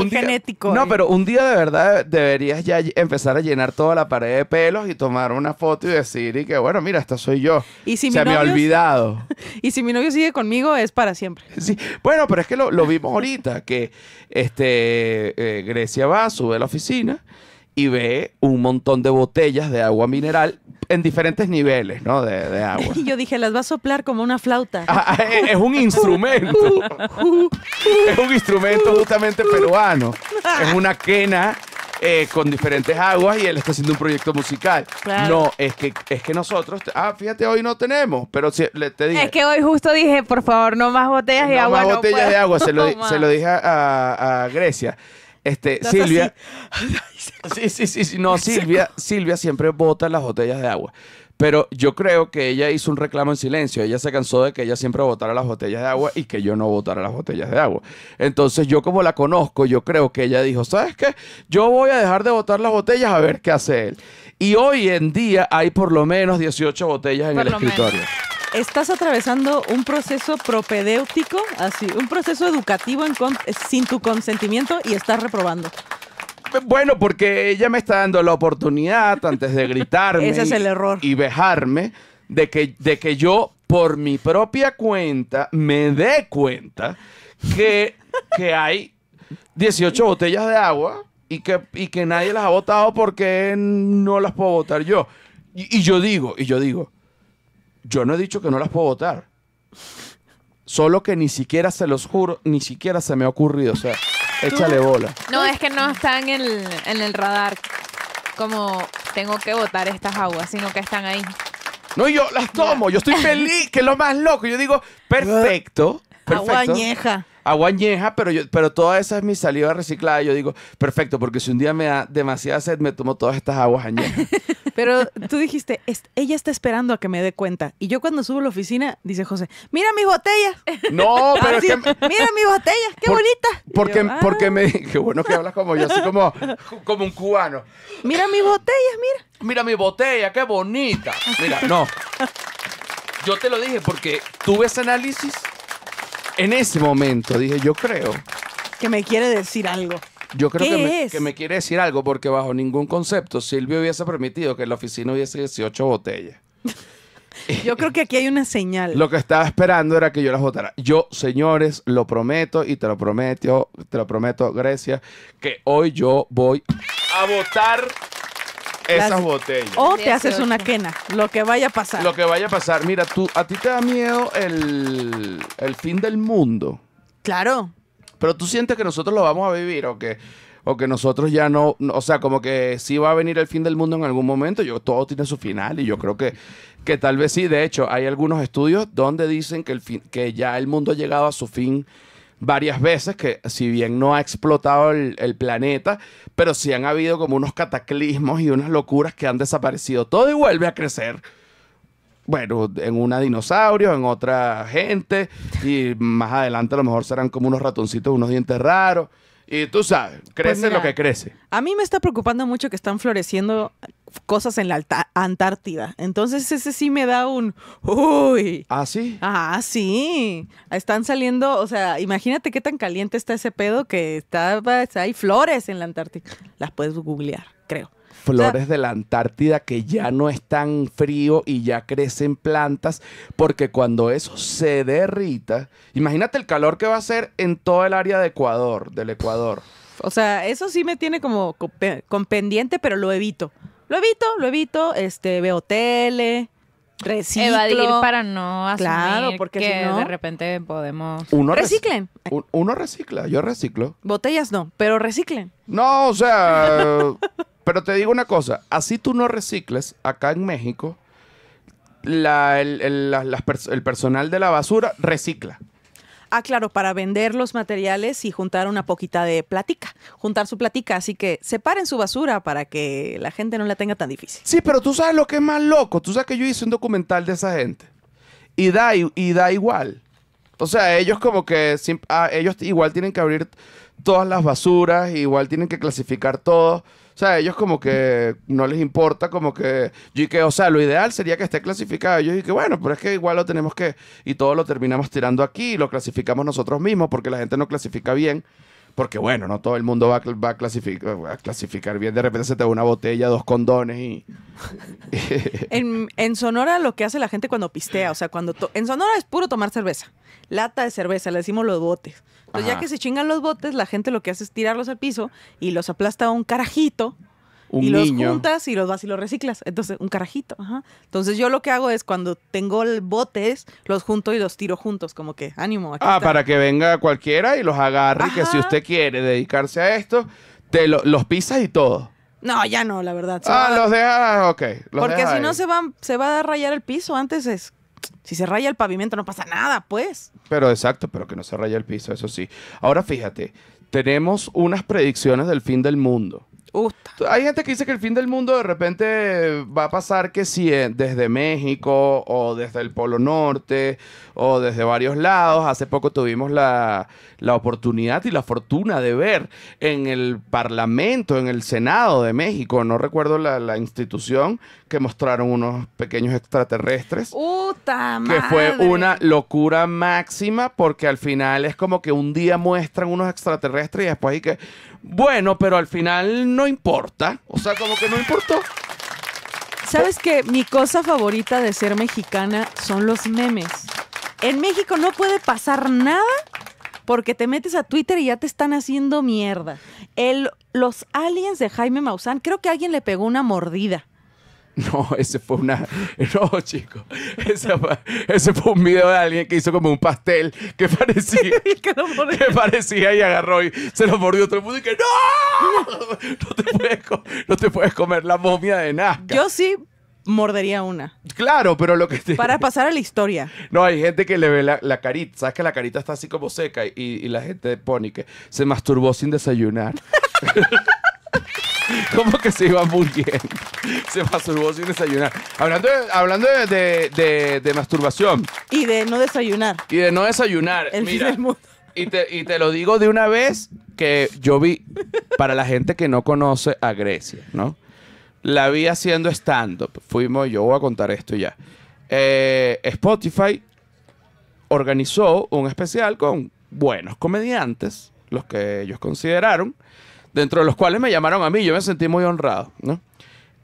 genético. No, eh. pero un día de verdad deberías ya empezar a llenar toda la pared de pelos y tomar una foto y decir, y que bueno, mira, esta soy yo. Se me ha olvidado. y si mi novio sigue conmigo, es para siempre. Sí, bueno, pero es que lo, vimos ahorita, que este, eh, Grecia va, sube a la oficina y ve un montón de botellas de agua mineral en diferentes niveles, ¿no? De, agua. Y yo dije, las va a soplar como una flauta. Ah, ah, eh, es, un instrumento. es un instrumento justamente peruano. Es una quena eh, con diferentes aguas y él está haciendo un proyecto musical. No, es que, es que nosotros, ah, fíjate, hoy no tenemos, pero si, le, te dije. Es que hoy justo dije, por favor, no más botellas de agua. Más botellas de agua, se lo, dije a, Grecia. Este, Silvia. Sí, sí, sí, no, Silvia, Silvia siempre en las botellas de agua. Pero yo creo que ella hizo un reclamo en silencio. Ella se cansó de que ella siempre votara las botellas de agua y que yo no votara las botellas de agua. Entonces yo como la conozco, yo creo que ella dijo, ¿sabes qué? Yo voy a dejar de votar las botellas a ver qué hace él. Y hoy en día hay por lo menos 18 botellas en el escritorio. estás atravesando un proceso propedéutico, así, un proceso educativo sin tu consentimiento y estás reprobando. Bueno, porque ella me está dando la oportunidad antes de gritarme y vejarme de que, de que yo, por mi propia cuenta, me dé cuenta que, hay 18 botellas de agua y que, que nadie las ha votado porque no las puedo votar yo. Y, y yo digo, y yo digo, yo no he dicho que no las puedo votar. Solo que ni siquiera se los juro, ni siquiera se me ha ocurrido. O sea. Échale bola. No, es que no están en el, radar como tengo que botar estas aguas, sino que están ahí. No, yo las tomo, yo estoy feliz, que es lo más loco. Yo digo, perfecto. perfecto. Agua añeja añeja, pero, yo, pero toda esa es mi saliva reciclada. Yo digo, perfecto, porque si un día me da demasiada sed, me tomo todas estas aguas añejas. Pero tú dijiste, ella está esperando a que me dé cuenta. Y yo cuando subo a la oficina, dice José, mira mis botellas. No, pero Mira mis botellas, qué bonita. Porque, ah". porque me... Qué bueno que hablas como yo, así como, como un cubano. Mira mis botellas, mira. Mira mi botella, qué bonita. Mira, no. Yo te lo dije porque tuve ese análisis en ese momento dije, yo creo. Que me quiere decir algo. Yo creo que me, que me quiere decir algo porque bajo ningún concepto Silvio hubiese permitido que en la oficina hubiese 18 botellas. Yo creo que aquí hay una señal. Lo que estaba esperando era que yo las votara. Yo, señores, lo prometo y te lo prometo, te lo prometo, Grecia, que hoy yo voy a votar esas botellas. O te haces una quena, lo que vaya a pasar. Lo que vaya a pasar. Mira, tú, a ti te da miedo el, fin del mundo. Claro. Pero tú sientes que nosotros lo vamos a vivir o que, o que nosotros ya no, o sea, como que sí va a venir el fin del mundo en algún momento. Yo, todo tiene su final y yo creo que, que tal vez sí. De hecho, hay algunos estudios donde dicen que, el que ya el mundo ha llegado a su fin varias veces, que si bien no ha explotado el, planeta, pero sí han habido como unos cataclismos y unas locuras que han desaparecido todo y vuelve a crecer. Bueno, en una dinosaurio, en otra gente, y más adelante a lo mejor serán como unos ratoncitos, unos dientes raros. Y tú sabes, pues crece lo que crece. A mí me está preocupando mucho que están floreciendo cosas en la Antártida. Entonces ese sí me da un... ¡Uy! ¿Ah, sí? Ah, sí. Están saliendo, o sea, imagínate qué tan caliente está ese pedo que está, hay flores en la Antártida. Las puedes googlear, creo. Flores de la Antártida que ya no están frío y ya crecen plantas, porque cuando eso se derrita, imagínate el calor que va a ser en todo el área de Ecuador, del Ecuador. O sea, eso sí me tiene como con pendiente, pero lo evito. Lo evito, lo evito, este, veo tele, Evadir para no asumir porque que de repente podemos... Uno reciclen. uno recicla, yo reciclo. Botellas no, pero reciclen. No, o sea, pero te digo una cosa, así tú no recicles acá en México, el personal de la basura recicla. Ah, claro, para vender los materiales y juntar una poquita de platica, juntar su platica. Así que separen su basura para que la gente no la tenga tan difícil. Sí, pero tú sabes lo que es más loco. Tú sabes que yo hice un documental de esa gente. Y da, y da igual. O sea, ellos como que ah, ellos igual tienen que abrir todas las basuras, igual tienen que clasificar todo. O sea, ellos como que no les importa, como que yo y que, o sea, lo ideal sería que esté clasificado. Yo dije, bueno, pero es que igual lo tenemos que, y todo lo terminamos tirando aquí, lo clasificamos nosotros mismos, porque la gente no clasifica bien. Porque bueno, no todo el mundo va, va, a clasificar, bien. De repente se te da una botella, dos condones y... en, en, Sonora lo que hace la gente cuando pistea, o sea, cuando... En Sonora es puro tomar cerveza. Lata de cerveza, le decimos los botes ya que se chingan los botes, la gente lo que hace es tirarlos al piso y los aplasta un carajito. y los juntas y los vas y los reciclas. Entonces, un carajito. Entonces, yo lo que hago es cuando tengo el botes, los junto y los tiro juntos, como que ánimo. ah, para que venga cualquiera y los agarre. Que si usted quiere dedicarse a esto, te los pisas y todo. No, ya no, la verdad. ah, los deja, ok. porque si no se, van, se va a rayar el piso. Antes es si se raya el pavimento no pasa nada, pues. Pero exacto, pero que no se raya el piso, eso sí. Ahora fíjate, tenemos unas predicciones del fin del mundo. Hay gente que dice que el fin del mundo de repente va a pasar que si eh, desde México o desde el Polo Norte o desde varios lados. Hace poco tuvimos la, oportunidad y la fortuna de ver en el Parlamento, en el Senado de México, no recuerdo la, la institución, que mostraron unos pequeños extraterrestres. ¡Uta madre! Que fue una locura máxima porque al final es como que un día muestran unos extraterrestres y después hay que... Bueno, pero al final no importa. O sea, como que no importó. ¿Sabes qué? Mi cosa favorita de ser mexicana son los memes. En México no puede pasar nada porque te metes a Twitter y ya te están haciendo mierda. El, los aliens de Jaime Maussan, creo que alguien le pegó una mordida. No, ese fue una. No, chico. Ese fue, un video de alguien que hizo como un pastel que parecía. que, parecía y agarró y se lo mordió todo el mundo y que ¡No! No te puedes, comer la momia de nada. Yo sí mordería una. Claro, pero lo que... Para pasar a la historia. No, hay gente que le ve la, carita, sabes que la carita está así como seca y, y la gente pone que se masturbó sin desayunar. ¿Cómo que se iba muy bien? Se masturbó sin desayunar. Hablando, de, hablando de, masturbación. Y de no desayunar. Y de no desayunar. mira, Y te, lo digo de una vez que yo vi, para la gente que no conoce a Grecia, ¿no? La vi haciendo stand-up. Fuimos, yo voy a contar esto ya. Eh, Spotify organizó un especial con buenos comediantes, los que ellos consideraron dentro de los cuales me llamaron a mí. Yo me sentí muy honrado,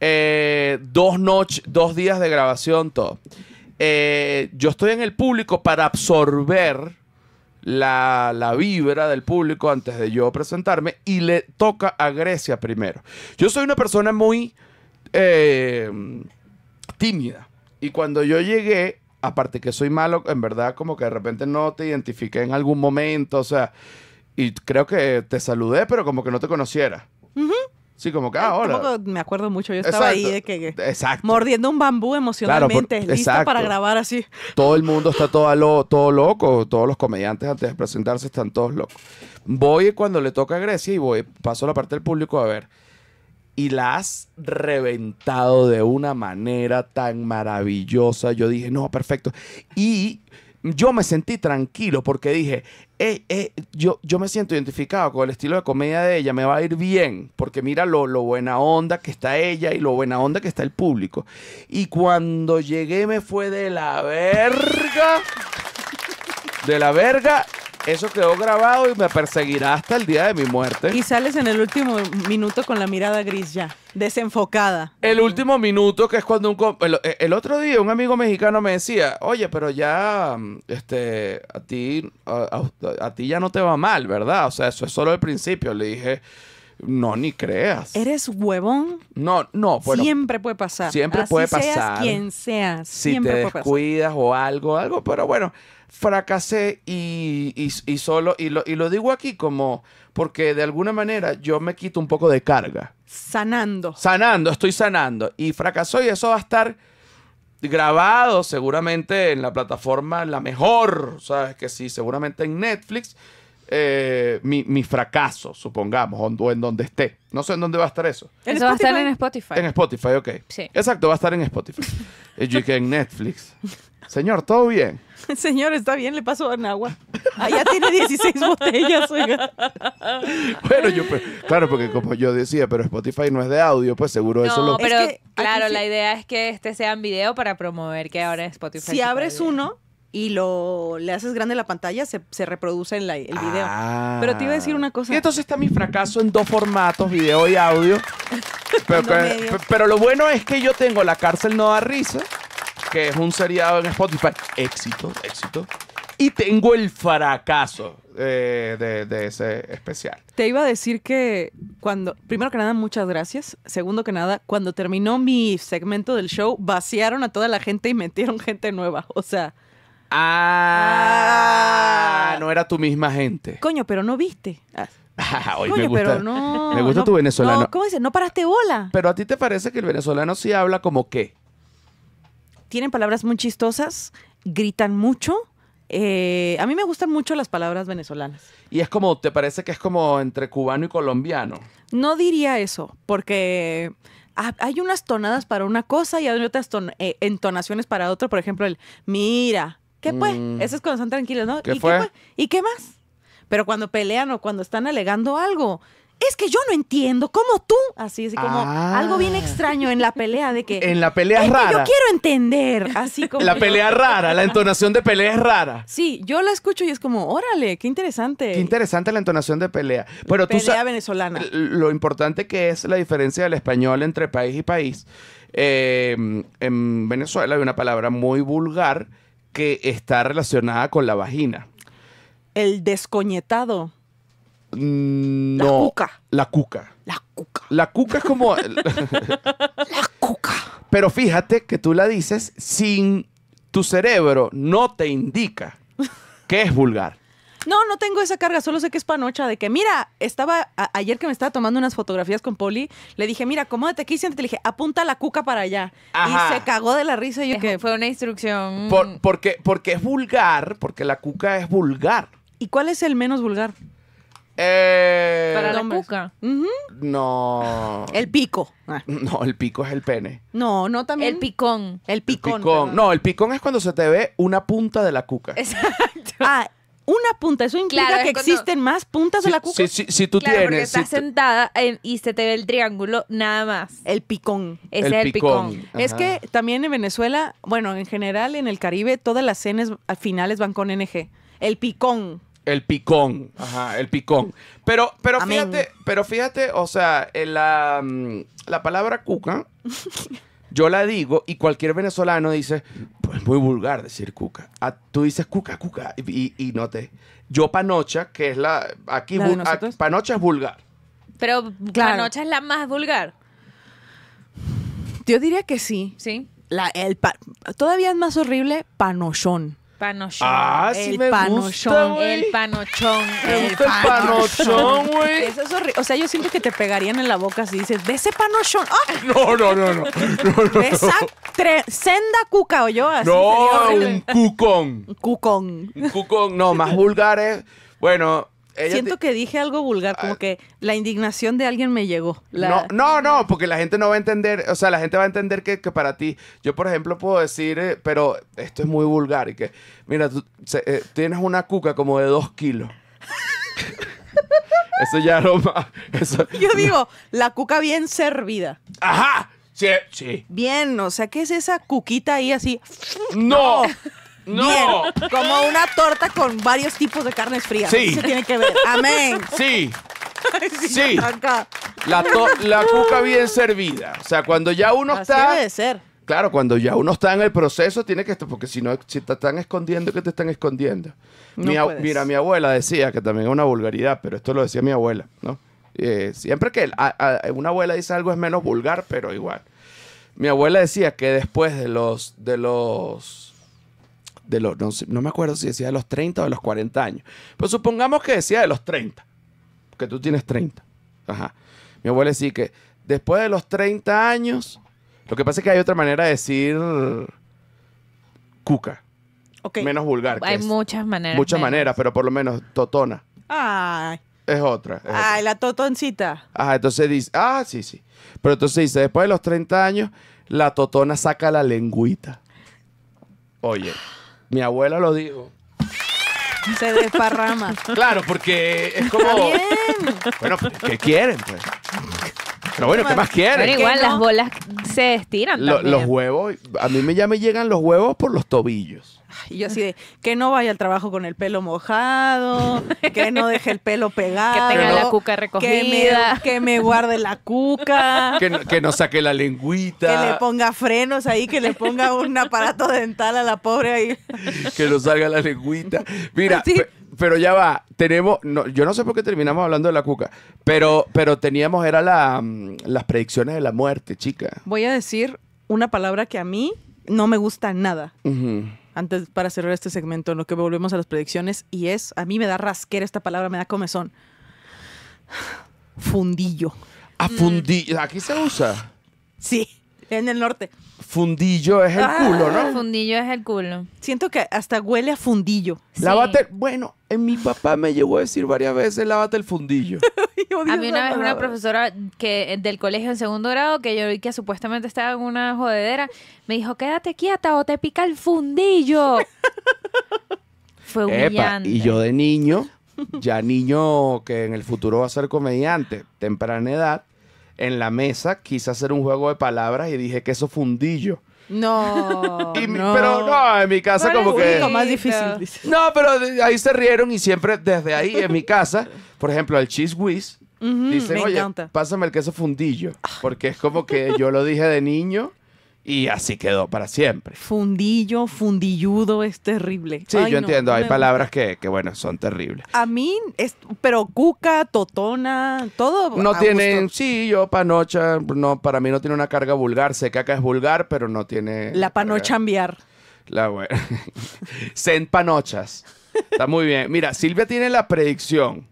eh, dos noches, dos días de grabación, todo. Eh, yo estoy en el público para absorber la, la, vibra del público antes de yo presentarme y le toca a Grecia primero. Yo soy una persona muy eh, tímida y cuando yo llegué, aparte que soy malo, en verdad como que de repente no te identifiqué en algún momento, o sea, y creo que te saludé, pero como que no te conociera. Sí, como que eh, ahora. me acuerdo mucho, yo estaba ahí de que, exacto. mordiendo un bambú emocionalmente, listo para grabar así. Todo el mundo está todo, todo loco, todos los comediantes antes de presentarse están todos locos. Voy cuando le toca a Grecia y voy, paso la parte del público a ver. Y la has reventado de una manera tan maravillosa. Yo dije, no, perfecto. Y yo me sentí tranquilo porque dije, eh, eh, yo, yo me siento identificado con el estilo de comedia de ella, me va a ir bien, porque mira lo, lo buena onda que está ella y lo buena onda que está el público. Y cuando llegué me fue de la verga. De la verga eso quedó grabado y me perseguirá hasta el día de mi muerte. Y sales en el último minuto con la mirada gris ya, desenfocada. El último minuto, que es cuando un... El, otro día un amigo mexicano me decía, oye, pero ya, este, a ti, a, ti ya no te va mal, ¿verdad? O sea, eso es solo el principio. Le dije... No, ni creas. ¿Eres huevón? No, no. siempre puede pasar. Siempre puede pasar. Seas quien seas. Si siempre te descuidas o algo, algo. Pero bueno, fracasé y, solo, y lo, y lo, digo aquí como, porque de alguna manera yo me quito un poco de carga. Sanando. Sanando, estoy sanando. Y fracasó y eso va a estar grabado seguramente en la plataforma la mejor, ¿sabes? Que sí, seguramente en Netflix. Eh, mi, fracaso, supongamos, o en donde esté. No sé en dónde va a estar eso. Eso va a estar en Spotify. En Spotify, ok. Sí. Exacto, va a estar en Spotify. Yo que en Netflix. Señor, ¿todo bien? Señor, está bien, le paso en agua. Allá ah, tiene 16 botellas, oiga. Bueno, yo, pues, claro, porque como yo decía, pero Spotify no es de audio, pues seguro eso lo... pero claro, la idea es que este sea en video para promover que ahora Spotify... Si abres uno y lo le haces grande la pantalla, se, reproduce el video. Ah. Pero te iba a decir una cosa. Y entonces está mi fracaso en dos formatos, video y audio. pero, pero lo bueno es que yo tengo La cárcel no da risa que es un seriado en Spotify. Éxito, éxito. Y tengo el fracaso eh, de, de, ese especial. Te iba a decir que cuando, primero que nada, muchas gracias. Segundo que nada, cuando terminó mi segmento del show, vaciaron a toda la gente y metieron gente nueva. O sea... Ah, ah. no era tu misma gente. Coño, pero no viste. Hoy me gusta, no, me gusta tu venezolano. ¿Cómo dices? No paraste bola. Pero a ti te parece que el venezolano sí habla como qué? tienen palabras muy chistosas, gritan mucho. Eh, a mí me gustan mucho las palabras venezolanas. ¿Y es como, te parece que es como entre cubano y colombiano? No diría eso, porque ah, hay unas tonadas para una cosa y hay otras eh, entonaciones para otra. Por ejemplo, el mira, ¿qué fue? Eso mm. es cuando están tranquilos, ¿no? fue? ¿Y qué más? Pero cuando pelean o cuando están alegando algo, es que yo no entiendo cómo tú, así, es como ah. algo bien extraño en la pelea de que... En la pelea rara. yo quiero entender, así como... La pelea rara, la entonación de pelea es rara. Sí, yo la escucho y es como, órale, qué interesante. Qué interesante la entonación de pelea. Pero pelea tú venezolana. Lo importante que es la diferencia del español entre país y país. Em, en Venezuela hay una palabra muy vulgar que está relacionada con la vagina. El descoñetado. Mm, no. La cuca. La cuca. La cuca. La cuca es como. la cuca. Pero fíjate que tú la dices sin tu cerebro no te indica que es vulgar. No, no tengo esa carga, solo sé que es panocha de que, mira, estaba ayer que me estaba tomando unas fotografías con Poli, le dije, mira, acomódate aquí, siéntate, le dije, apunta la cuca para allá. Y se cagó de la risa y que... Fue una instrucción. porque, porque es vulgar, porque la cuca es vulgar. ¿Y cuál es el menos vulgar? Eh, Para la cuca. No. El pico. Ah. No, el pico es el pene. No, no también. El picón. El picón. No, el picón es cuando se te ve una punta de la cuca. Exacto. Ah, una punta. Eso implica que existen más puntas de la cuca. Si, tú tienes. estás sentada y se te ve el triángulo nada más. El picón. Ese es el picón. Es que también en Venezuela, bueno, en general en el Caribe, todas las cenas al finales van con NG. El picón. El picón, ajá, el picón. Pero, pero fíjate, pero fíjate, o sea, la, mm, la palabra cuca, yo la digo y cualquier venezolano dice, pues muy vulgar decir cuca. Ah, tú dices cuca, cuca, y, y no te... Yo panocha, que es la... Aquí, panocha es vulgar. Pero panocha es la más vulgar. Yo diría que sí. Sí. La, el todavía es más horrible panochón panochón. Ah, sí el me panochón, gusta, El panochón. Me gusta panochón. el panochón, güey. Eso es horrible. O sea, yo siento que te pegarían en la boca si dices, de ese panochón. ¡Ah! No, no, no, no. no, esa senda cuca o yo así. No, un cucón. Un cucón. Un cucón. No, más vulgares. Bueno, Siento que dije algo vulgar, como que la indignación de alguien me llegó. No, no, no, porque la gente no va a entender, o sea, la gente va a entender que, que para ti, yo por ejemplo puedo decir, eh, pero esto es muy vulgar y que, mira, tú eh, tienes una cuca como de dos kilos. eso ya no yo digo, la cuca bien servida. Ajá, sí, sí. Bien, o sea, ¿qué es esa cuquita ahí así? No. No. como una torta con varios tipos de carnes frías. Eso tiene que ver. Amén. Sí. Sí. La, cuca bien servida. O sea, cuando ya uno Así está. Debe ser. Claro, cuando ya uno está en el proceso, tiene que estar. Porque si no, si te están escondiendo, ¿qué te están escondiendo? mira, mi abuela decía, que también es una vulgaridad, pero esto lo decía mi abuela, ¿no? Eh, siempre que una abuela dice algo es menos vulgar, pero igual. Mi abuela decía que después de los. De los no, me acuerdo si decía de los 30 o de los 40 años, pero pues supongamos que decía de los 30, porque tú tienes 30. Ajá. Mi abuela decía que después de los 30 años, lo que pasa es que hay otra manera de decir cuca. Menos vulgar. Hay muchas maneras. Muchas maneras, pero por lo menos totona. Ay. Es otra. Ay, la totoncita. Ajá, entonces dice, ah, sí, sí. Pero entonces dice, después de los 30 años, la totona saca la lengüita. Oye. Mi abuela lo dijo. Se desparrama. Claro, porque es como. Bien. Bueno, ¿qué quieren, pues? Pero bueno, ¿qué más Pero igual, las bolas se estiran los huevos, a mí ya me llegan los huevos por los tobillos. Y yo así de que no vaya al trabajo con el pelo mojado, que no deje el pelo pegado. Que tenga la cuca recogida. Que me, guarde la cuca. Que, no- saque la lengüita. Que le ponga frenos ahí, que le ponga un aparato dental a la pobre ahí. que, no salga la lengüita. Mira, Sí, pero ya va, tenemos, yo no sé por qué terminamos hablando de la cuca, pero, pero teníamos, era la, mm, las predicciones de la muerte, chica. Voy a decir una palabra que a mí no me gusta nada. Antes, para cerrar este segmento, lo que volvemos a las predicciones, y es, a mí me da rasquera esta palabra, me da comezón. Fundillo. Ah, fundillo. ¿Aquí se usa? Sí, en el norte. Fundillo es el culo, ¿no? Ah, fundillo es el culo. Siento que hasta huele a fundillo. Lávate. Bueno, en mi papá me llegó a decir varias veces, lávate el fundillo. a mí una vez una profesora que, eh, del colegio en segundo grado, que yo vi que supuestamente estaba en una jodedera, me dijo, quédate quieta o te pica el fundillo. Fue humillante. y yo de niño, ya niño que en el futuro va a ser comediante, temprana edad, en la mesa, quise hacer un juego de palabras y dije que eso fundillo. No, Pero no, en mi casa como que... más No, pero ahí se rieron y siempre desde ahí en mi casa, por ejemplo, el cheese whiz, dice dicen, oye, pásame el queso fundillo, ah. porque es como que yo lo dije de niño y así quedó para siempre. Fundillo, fundilludo, es terrible. Sí, yo entiendo, hay palabras que, bueno, son terribles. A mí, es, pero cuca, totona, todo. No tienen, sí, yo panocha, no, para mí no tiene una carga vulgar. Sé que acá es vulgar, pero no tiene... La panocha enviar. La buena. Zen panochas. Está muy bien. Mira, Silvia tiene la predicción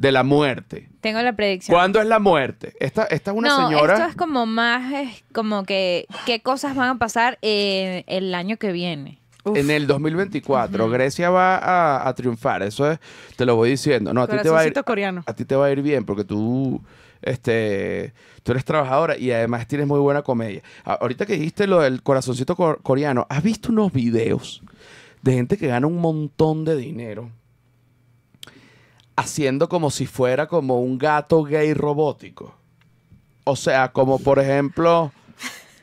de la muerte. Tengo la predicción. ¿Cuándo es la muerte? Esta, esta es una no, señora. Esto es como más, como que qué cosas van a pasar el año que viene. En el 2024, Grecia va a, triunfar. Eso es, te lo voy diciendo. No, a ti te va a ir. Coreano. A ti te va a ir bien porque tú este, tú eres trabajadora y además tienes muy buena comedia. Ahorita que dijiste lo del corazoncito coreano, ¿has visto unos videos de gente que gana un montón de dinero haciendo como si fuera como un gato gay robótico. O sea, como por ejemplo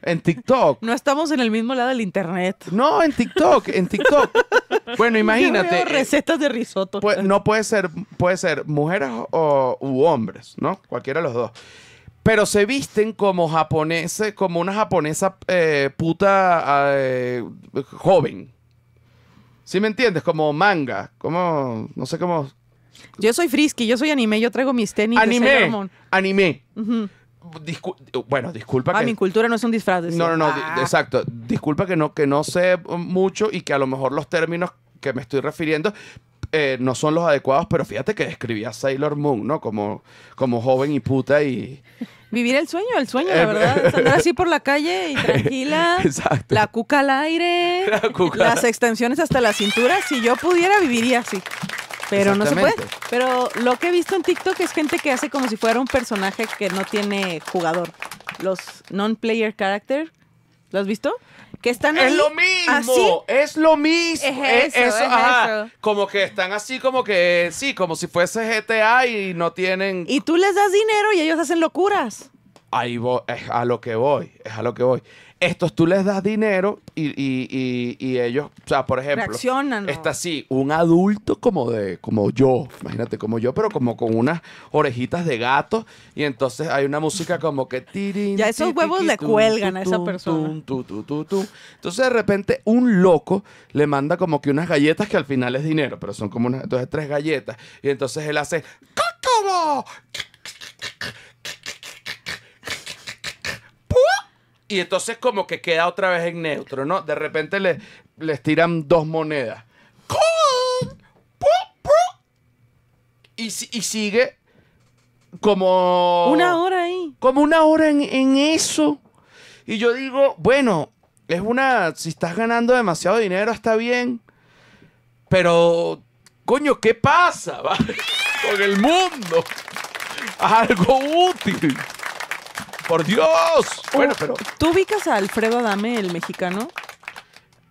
en TikTok. No estamos en el mismo lado del internet. No, en TikTok, en TikTok. bueno, imagínate. Eh, recetas de risotto. no puede ser, puede ser mujeres o, u hombres, ¿no? Cualquiera de los dos. Pero se visten como japoneses, como una japonesa eh, puta eh, joven. ¿Sí me entiendes? Como manga, como, no sé cómo, yo soy frisky, yo soy anime, yo traigo mis tenis. Anime. Anime. bueno, disculpa Ah, mi cultura no es un disfraz. No, no, no, ah. exacto. Disculpa que no, que no sé mucho y que a lo mejor los términos que me estoy refiriendo eh, no son los adecuados, pero fíjate que describía Sailor Moon, ¿no? Como, como joven y puta y... Vivir el sueño, el sueño, la eh, verdad. Eh, Andar así por la calle y tranquila. Exacto. La cuca al aire. Las extensiones hasta la cintura. Si yo pudiera, viviría así. Pero no se puede. Pero lo que he visto en TikTok es gente que hace como si fuera un personaje que no tiene jugador. Los non-player character. ¿Lo has visto? Que están es lo mismo, es lo mismo. Es eso, eso, Como que están así, como que sí, como si fuese GTA y no tienen. Y tú les das dinero y ellos hacen locuras. Ahí voy, es a lo que voy, es a lo que voy. Estos tú les das dinero y, ellos, o sea, por ejemplo, está así, un adulto como de, como yo, imagínate, como yo, pero como con unas orejitas de gato, y entonces hay una música como que tirin. Ya esos huevos le cuelgan a esa persona. Entonces de repente un loco le manda como que unas galletas que al final es dinero, pero son como unas, entonces tres galletas, y entonces él hace Y entonces como que queda otra vez en neutro, ¿no? De repente le, les tiran dos monedas. Y, y sigue como... Una hora ahí. Como una hora en, eso. Y yo digo, bueno, es una... Si estás ganando demasiado dinero, está bien. Pero, coño, ¿qué pasa con el mundo? Algo útil. ¡Por Dios! Bueno, pero. ¿Tú ubicas a Alfredo Adame, el mexicano?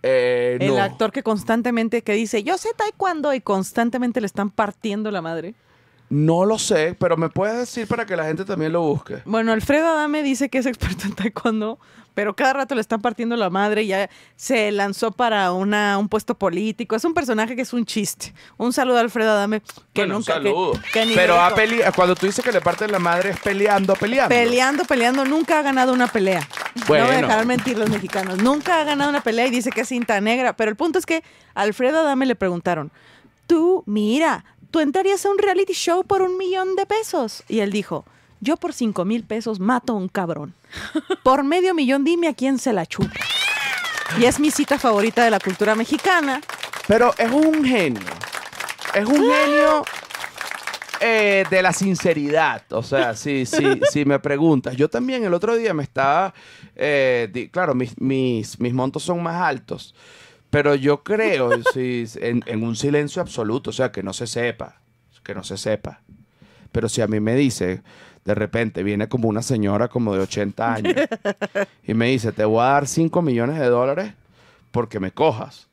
Eh, el actor que constantemente que dice, yo sé taekwondo y constantemente le están partiendo la madre. No lo sé, pero me puedes decir para que la gente también lo busque. Bueno, Alfredo Adame dice que es experto en taekwondo, pero cada rato le están partiendo la madre y ya se lanzó para una, un puesto político. Es un personaje que es un chiste. Un saludo a Alfredo Adame. Que nunca, un saludo. pero a cuando tú dices que le parten la madre es peleando, peleando. Peleando, peleando. Nunca ha ganado una pelea. Bueno. No a dejar mentir los mexicanos. Nunca ha ganado una pelea y dice que es cinta negra. Pero el punto es que a Alfredo Adame le preguntaron, tú mira, tú entrarías a un reality show por un millón de pesos. Y él dijo, yo por cinco mil pesos mato a un cabrón. Por medio millón dime a quién se la chupa. Y es mi cita favorita de la cultura mexicana. Pero es un genio. Es un ah. genio eh, de la sinceridad. O sea, si, me preguntas, yo también el otro día me estaba, eh, claro, mis, mis, mis montos son más altos. Pero yo creo, en, un silencio absoluto, o sea, que no se sepa, que no se sepa. Pero si a mí me dice, de repente viene como una señora como de 80 años y me dice, te voy a dar 5 millones de dólares porque me cojas.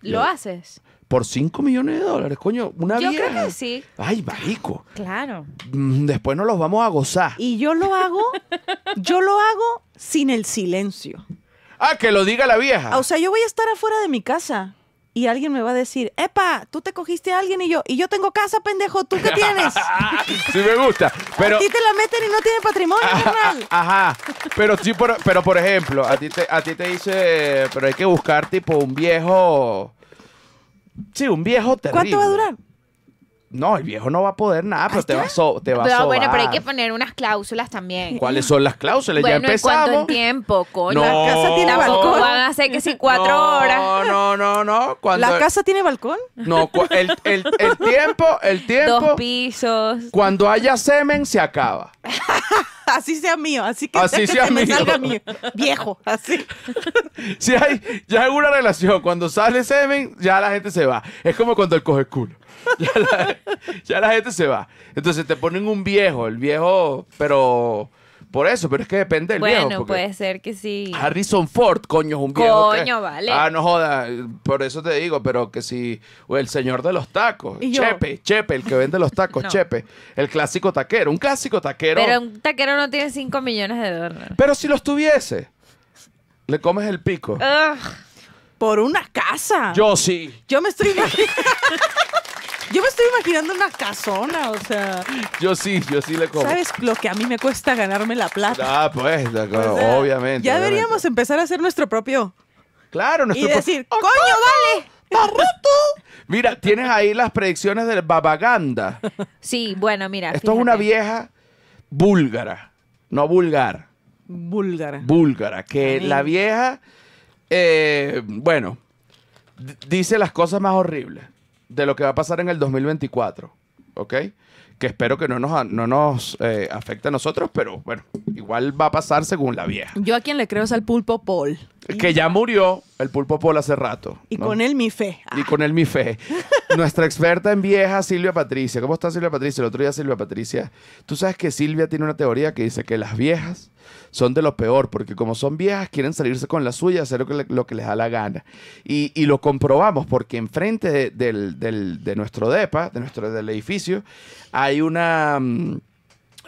¿Lo haces? Por 5 millones de dólares, coño, una Yo creo que sí. Ay, marico. Claro. Mm, después nos los vamos a gozar. Y yo lo hago, yo lo hago sin el silencio. Ah, que lo diga la vieja. O sea, yo voy a estar afuera de mi casa y alguien me va a decir, epa, tú te cogiste a alguien y yo, y yo tengo casa, pendejo, ¿tú qué tienes? sí me gusta, pero... A ti te la meten y no tiene patrimonio, Ajá, pero, sí, pero, por ejemplo, a ti, te, a ti te dice, pero hay que buscar tipo un viejo... Sí, un viejo terrible. ¿Cuánto va a durar? no, el viejo no va a poder nada, pero te va, so, te va pero, a Bueno, pero hay que poner unas cláusulas también. ¿Cuáles son las cláusulas? Bueno, ya empezamos. ¿en el tiempo, coño? ¿La casa tiene balcón? Van a ser que si cuatro no, horas. No, no, no. Cuando ¿La casa tiene balcón? No, el, el, el tiempo, el tiempo. Dos pisos. Cuando haya semen, se acaba. así sea mío, así que, sea mío. salga mío. Viejo, así. Si hay ya hay una relación, cuando sale semen, ya la gente se va. Es como cuando él coge culo. ya la gente se va. Entonces te ponen un viejo, el viejo, pero por eso, pero es que depende del bueno, viejo. Bueno, puede ser que sí. Harrison Ford, coño, es un viejo. Coño, vale. Ah, no joda. Por eso te digo, pero que si. O el señor de los tacos. Chepe, Chepe, el que vende los tacos, Chepe. El clásico taquero. Un clásico taquero. Pero un taquero no tiene 5 millones de dólares. Pero si los tuviese, le comes el pico. Por una casa. Yo sí. Yo me estoy. Yo me estoy imaginando una casona, o sea. Yo sí, yo sí le como. ¿Sabes lo que a mí me cuesta ganarme la plata? Ah, pues, obviamente. Ya deberíamos empezar a hacer nuestro propio. Claro, nuestro Y decir, ¡Oh, ¡coño, vale! Mira, tienes ahí las predicciones del Babaganda. Sí, bueno, mira. Esto es una vieja búlgara, no vulgar. Búlgara. Búlgara, que la vieja, eh, bueno, dice las cosas más horribles de lo que va a pasar en el 2024, ¿ok? Que espero que no nos, no nos eh, afecte a nosotros, pero bueno, igual va a pasar según la vieja. Yo a quien le creo es al pulpo Paul. Que ya murió el pulpo Paul hace rato. Y con él mi fe. Y con él mi fe. Nuestra experta en vieja, Silvia Patricia. ¿Cómo está Silvia Patricia? El otro día Silvia Patricia. Tú sabes que Silvia tiene una teoría que dice que las viejas son de lo peor, porque como son viejas, quieren salirse con la suya, hacer lo que, les da la gana. Y, lo comprobamos, porque enfrente de, nuestro DEPA, de nuestro, del edificio, hay una... Mm,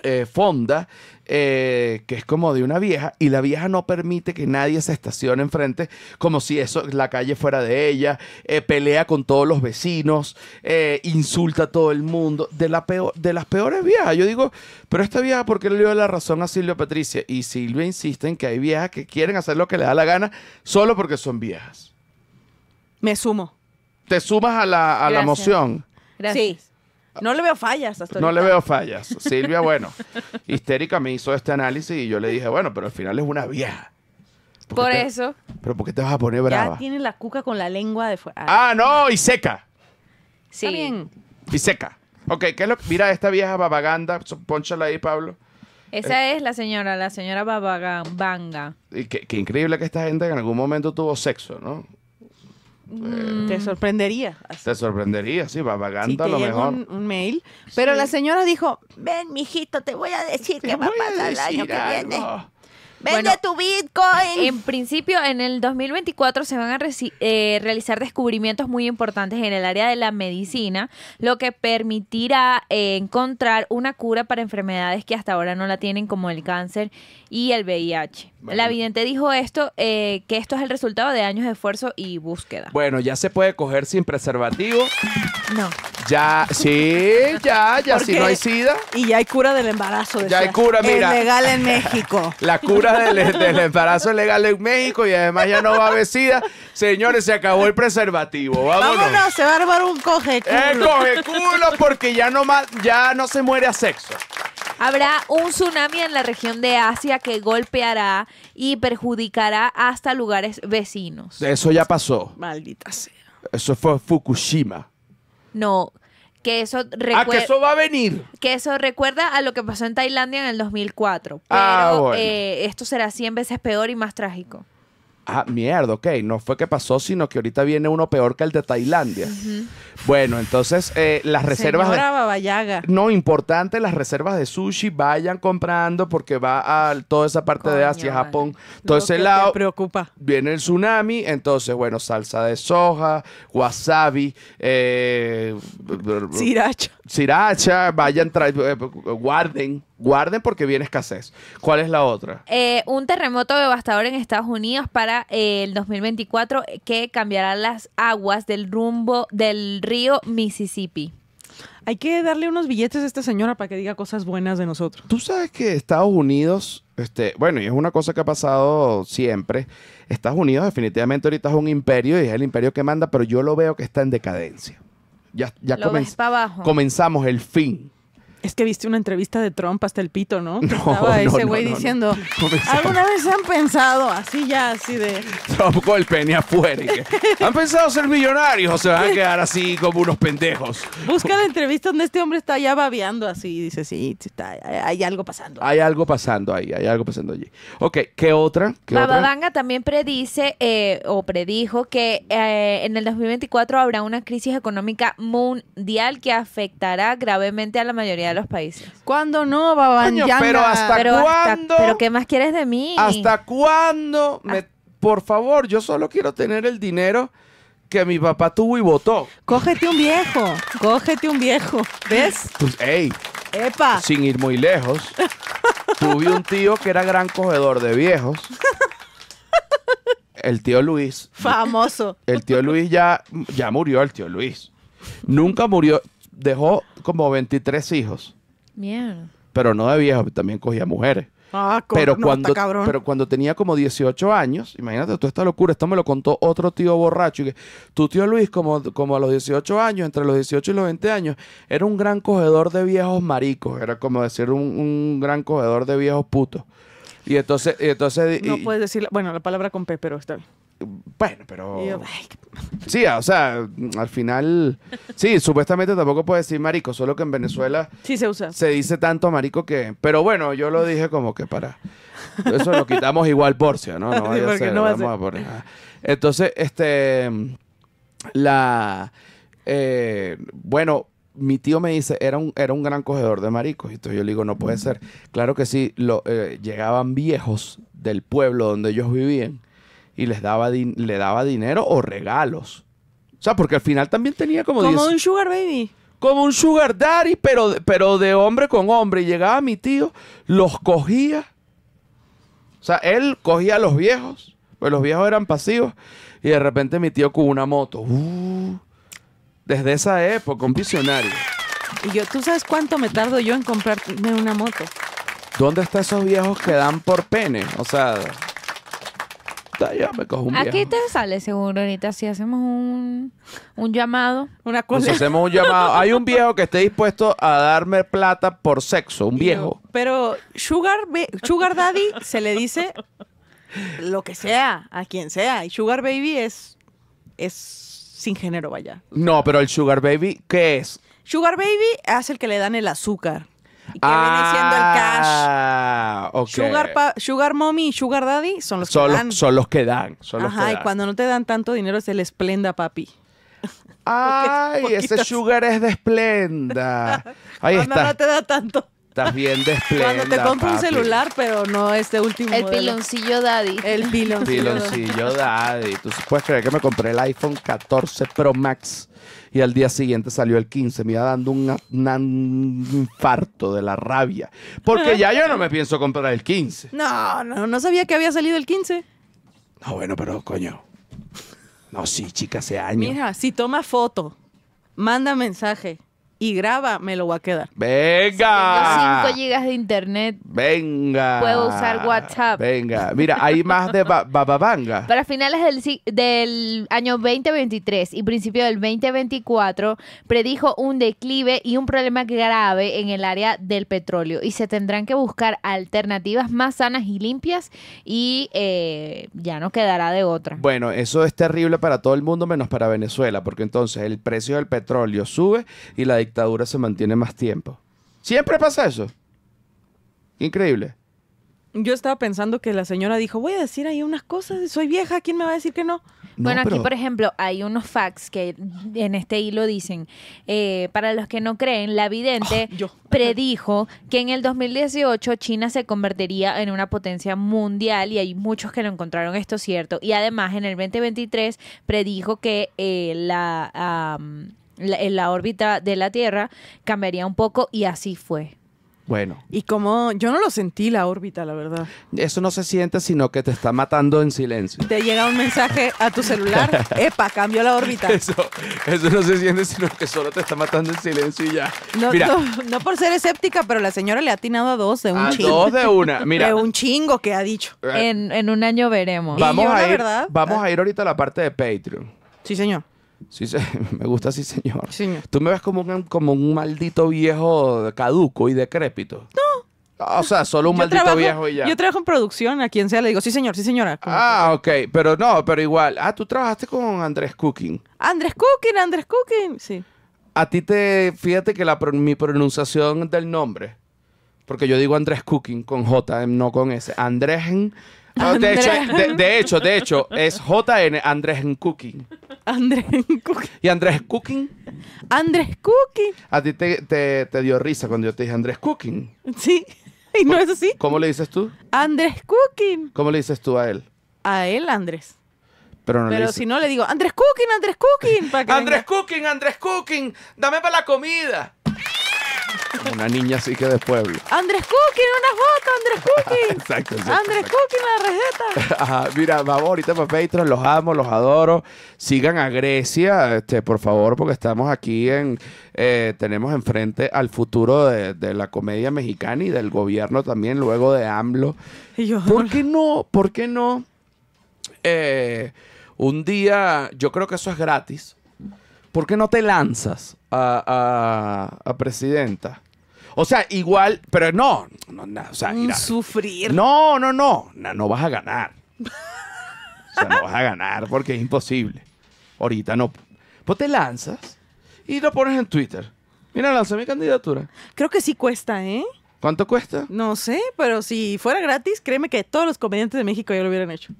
eh, fonda, eh, que es como de una vieja, y la vieja no permite que nadie se estacione enfrente, como si eso, la calle fuera de ella, eh, pelea con todos los vecinos, insulta a todo el mundo, de, la de las peores viejas. Yo digo, pero esta vieja, ¿por qué le dio la razón a Silvia Patricia? Y Silvia insiste en que hay viejas que quieren hacer lo que le da la gana solo porque son viejas. Me sumo. Te sumas a la, a moción. Gracias. Sí. No le veo fallas hasta No le veo fallas. Silvia, bueno, histérica me hizo este análisis y yo le dije, bueno, pero al final es una vieja. ¿Por, eso. Pero ¿por qué te vas a poner brava? Ya tiene la cuca con la lengua de fuera. Ah. ah, no, y seca. Sí. Y seca. Ok, ¿qué es lo Mira esta vieja babaganda, ponchala ahí, Pablo. Esa eh. es la señora, la señora Babaganga. qué, increíble que esta gente en algún momento tuvo sexo, ¿no? Mm. te sorprendería. Te sorprendería, sí, va vagando a lo mejor. Un, mail. Pero la señora dijo: Ven, mijito, te voy a decir Que va a pasar el año que viene. Vende tu Bitcoin. En principio, en el 2024 se van a eh, realizar descubrimientos muy importantes en el área de la medicina, lo que permitirá eh, encontrar una cura para enfermedades que hasta ahora no la tienen, como el cáncer y el VIH. La vidente dijo esto, eh, que esto es el resultado de años de esfuerzo y búsqueda. Bueno, ya se puede coger sin preservativo. No. Ya, sí, ya, ya, si no hay sida. Y ya hay cura del embarazo. Ya hay cura, mira. legal en México. La cura del, embarazo es legal en México y además ya no va a haber sida. Señores, se acabó el preservativo. Vámonos. Vámonos, se va a armar un coge culo. El eh, coge culo porque ya no, más, ya no se muere a sexo. Habrá un tsunami en la región de Asia que golpeará y perjudicará hasta lugares vecinos. Eso ya pasó. Maldita sea. Eso fue Fukushima. No, que eso recuerda. Ah, que eso va a venir. Que eso recuerda a lo que pasó en Tailandia en el 2004. Ah, pero eh, esto será 100 veces peor y más trágico ah, mierda, ok, no fue que pasó, sino que ahorita viene uno peor que el de Tailandia. Bueno, entonces eh, las reservas... de, no, importante, las reservas de sushi vayan comprando porque va a toda esa parte de Asia, Japón, todo ese lado... preocupa. Viene el tsunami, entonces, bueno, salsa de soja, wasabi, eh, Siracha, vayan, eh, guarden, guarden porque viene escasez. ¿Cuál es la otra? Eh, un terremoto devastador en Estados Unidos para eh, el 2024 que cambiará las aguas del rumbo del río Mississippi. Hay que darle unos billetes a esta señora para que diga cosas buenas de nosotros. Tú sabes que Estados Unidos, este, bueno, y es una cosa que ha pasado siempre. Estados Unidos definitivamente ahorita es un imperio y es el imperio que manda, pero yo lo veo que está en decadencia ya, ya Lo comenz, ves para abajo. comenzamos el fin. Es que viste una entrevista de Trump hasta el pito, ¿no? no estaba ese güey diciendo, ¿alguna vez han pensado así ya, así de... Trump con el pene afuera. han pensado ser millonarios o se van a quedar así como unos pendejos. Busca la entrevista donde este hombre está ya babeando así y dice, sí, está, hay, algo pasando. Hay algo pasando ahí, hay algo pasando allí. Ok, ¿qué otra? La badanga también predice eh, o predijo que eh, en el 2024 habrá una crisis económica mundial que afectará gravemente a la mayoría a los países. ¿Cuándo no, Baban? Pero hasta cuándo. pero ¿qué más quieres de mí? ¿Hasta cuándo? Ah. por favor, yo solo quiero tener el dinero que mi papá tuvo y votó. Cógete un viejo, cógete un viejo. ¿Ves? Pues, ey. Epa. Sin ir muy lejos, tuve un tío que era gran cogedor de viejos. El tío Luis. Famoso. El tío Luis ya, ya murió, el tío Luis. Nunca murió, dejó como 23 hijos. Mierda. Pero no de viejos, también cogía mujeres. Ah, pero, cuando, pero cuando tenía como 18 años, imagínate toda esta locura, esto me lo contó otro tío borracho. Y que, tu tío Luis, como, como a los 18 años, entre los 18 y los 20 años, era un gran cogedor de viejos maricos, era como decir un, gran cogedor de viejos putos. Y entonces, y entonces... no puedes decir, bueno, la palabra con P, pero está bueno, pero. sí, ah, o sea, al final. Sí, supuestamente tampoco puede decir marico, solo que en Venezuela. Sí, se usa. Se dice tanto marico que. Pero bueno, yo lo dije como que para. Eso lo quitamos igual porcia, ¿no? No, vaya a no ah. Entonces, este. La. Eh, bueno, mi tío me dice, era un, era un gran cogedor de maricos. Y entonces yo le digo, no puede ser. Claro que sí, lo, eh, llegaban viejos del pueblo donde ellos vivían y les daba le daba dinero o regalos. O sea, porque al final también tenía como... Como un sugar baby. Como un sugar daddy, pero, pero de hombre con hombre. Y llegaba mi tío, los cogía. O sea, él cogía a los viejos, pues los viejos eran pasivos. Y de repente mi tío con una moto. Uh, desde esa época, un visionario. Y yo, ¿tú sabes cuánto me tardo yo en comprarme una moto? ¿Dónde están esos viejos que dan por pene? O sea, Aquí te sale seguro ahorita si hacemos un, un llamado. Una pues cosa. hacemos un llamado. Hay un viejo que esté dispuesto a darme plata por sexo, un viejo. Pero Sugar, Sugar Daddy se le dice lo que sea, a quien sea. Y Sugar Baby es, es sin género, vaya. No, pero el Sugar Baby, ¿qué es? Sugar Baby es el que le dan el azúcar. Y que viene siendo el cash. Ah, sugar, Sugar Mommy y Sugar Daddy son los que dan. Son los que dan. Ajá, y cuando no te dan tanto dinero es el Splenda papi. Ay, ese sugar es de Splenda. Ahí cuando no te da tanto. Estás bien de Splenda. Cuando te compro un celular, pero no este último. El piloncillo daddy. El piloncillo. piloncillo daddy. Tú puedes creer que me compré el iPhone 14 Pro Max y al día siguiente salió el 15. Me iba dando un, infarto de la rabia. Porque ya yo no me pienso comprar el 15. No, no, no sabía que había salido el 15. No, bueno, pero coño. No, sí, chica, hace años. Mira, si toma foto, manda mensaje y graba, me lo voy a quedar. Venga. 5 gigas de internet. Venga. Puedo usar WhatsApp. Venga. Mira, hay más de Bababanga. Para finales del, año 2023 y principio del 2024, predijo un declive y un problema grave en el área del petróleo y se tendrán que buscar alternativas más sanas y limpias y eh, ya no quedará de otra. Bueno, eso es terrible para todo el mundo menos para Venezuela, porque entonces el precio del petróleo sube y la de dictadura se mantiene más tiempo. Siempre pasa eso. Increíble. Yo estaba pensando que la señora dijo, voy a decir ahí unas cosas, soy vieja, ¿quién me va a decir que no? bueno, aquí, por ejemplo, hay unos facts que en este hilo dicen, eh, para los que no creen, la vidente ah, predijo que en el 2018 China se convertiría en una potencia mundial y hay muchos que lo encontraron esto cierto. Y además, en el 2023 predijo que eh, la la, en la órbita de la Tierra cambiaría un poco y así fue. Bueno. Y como yo no lo sentí la órbita, la verdad. Eso no se siente, sino que te está matando en silencio. Te llega un mensaje a tu celular, epa, cambió la órbita. Eso, eso no se siente, sino que solo te está matando en silencio y ya. No, no, por ser escéptica, pero la señora le ha atinado a dos de un a chingo. Dos de una. Mira. De un chingo que ha dicho. Eh. En, un año veremos. Vamos, a ir, vamos ah. a ir ahorita a la parte de Patreon. Sí, señor. Sí, sí, me gusta, sí, señor. señor. Tú me ves como un, como un maldito viejo caduco y decrépito. No. Ah, o sea, solo un maldito viejo y ya. Yo trabajo en producción, a quien sea le digo, sí señor, sí señora. Ah, ok, pero no, pero igual. Ah, tú trabajaste con Andrés Cooking. Andrés Cooking, Andrés Cooking, sí. A ti te, fíjate que la, mi pronunciación del nombre, porque yo digo Andrés Cooking con J, eh, no con S. Andrés... Ah, de, hecho, de, de, hecho, de hecho, es JN Andrés Cooking. Andrés Cooking. ¿Y Andrés Cooking? Andrés Cooking. A ti te, dio risa cuando yo te dije Andrés Cooking. Sí. ¿Y no es así? ¿Cómo le dices tú? Andrés Cooking. ¿Cómo le dices tú a él? A él, Andrés. Pero, no Pero si no le digo, Andrés Cooking, Andrés Cooking. Andrés Cooking, Andrés Cooking, dame para la comida una niña así que de pueblo. Andrés Cooking, una foto, Andrés Cooking. exacto, Andrés la receta. mira, vamos ahorita para Patreon, los amo, los adoro. Sigan a Grecia, este, por favor, porque estamos aquí en, eh, tenemos enfrente al futuro de, la comedia mexicana y del gobierno también, luego de AMLO. ¿Por qué no? ¿Por qué no? Eh, un día, yo creo que eso es gratis ¿por qué no te lanzas a, presidenta? O sea, igual, pero no, no, sufrir. No, no, no, no, vas a ganar. o sea, no vas a ganar porque es imposible. Ahorita no. Pues te lanzas y lo pones en Twitter. Mira, lanza mi candidatura. Creo que sí cuesta, ¿eh? ¿Cuánto cuesta? No sé, pero si fuera gratis, créeme que todos los comediantes de México ya lo hubieran hecho.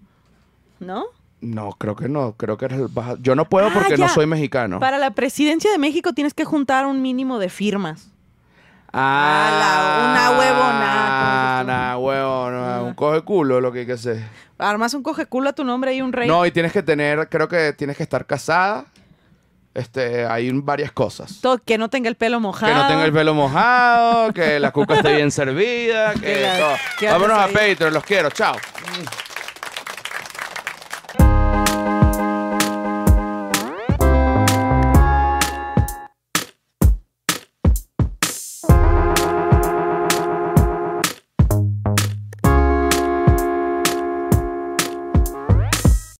¿No? No, creo que no. Creo que Yo no puedo ah, porque no soy mexicano. Para la presidencia de México tienes que juntar un mínimo de firmas. Ah, una huevona. Una huevona. Un ah. coge culo lo que hay que hacer. Armas un coge culo a tu nombre y un rey. No, y tienes que tener, creo que tienes que estar casada. Este, hay varias cosas. Que no tenga el pelo mojado. Que no tenga el pelo mojado, que la cuca esté bien servida, que Vámonos a Patreon, los quiero, chao. Mm.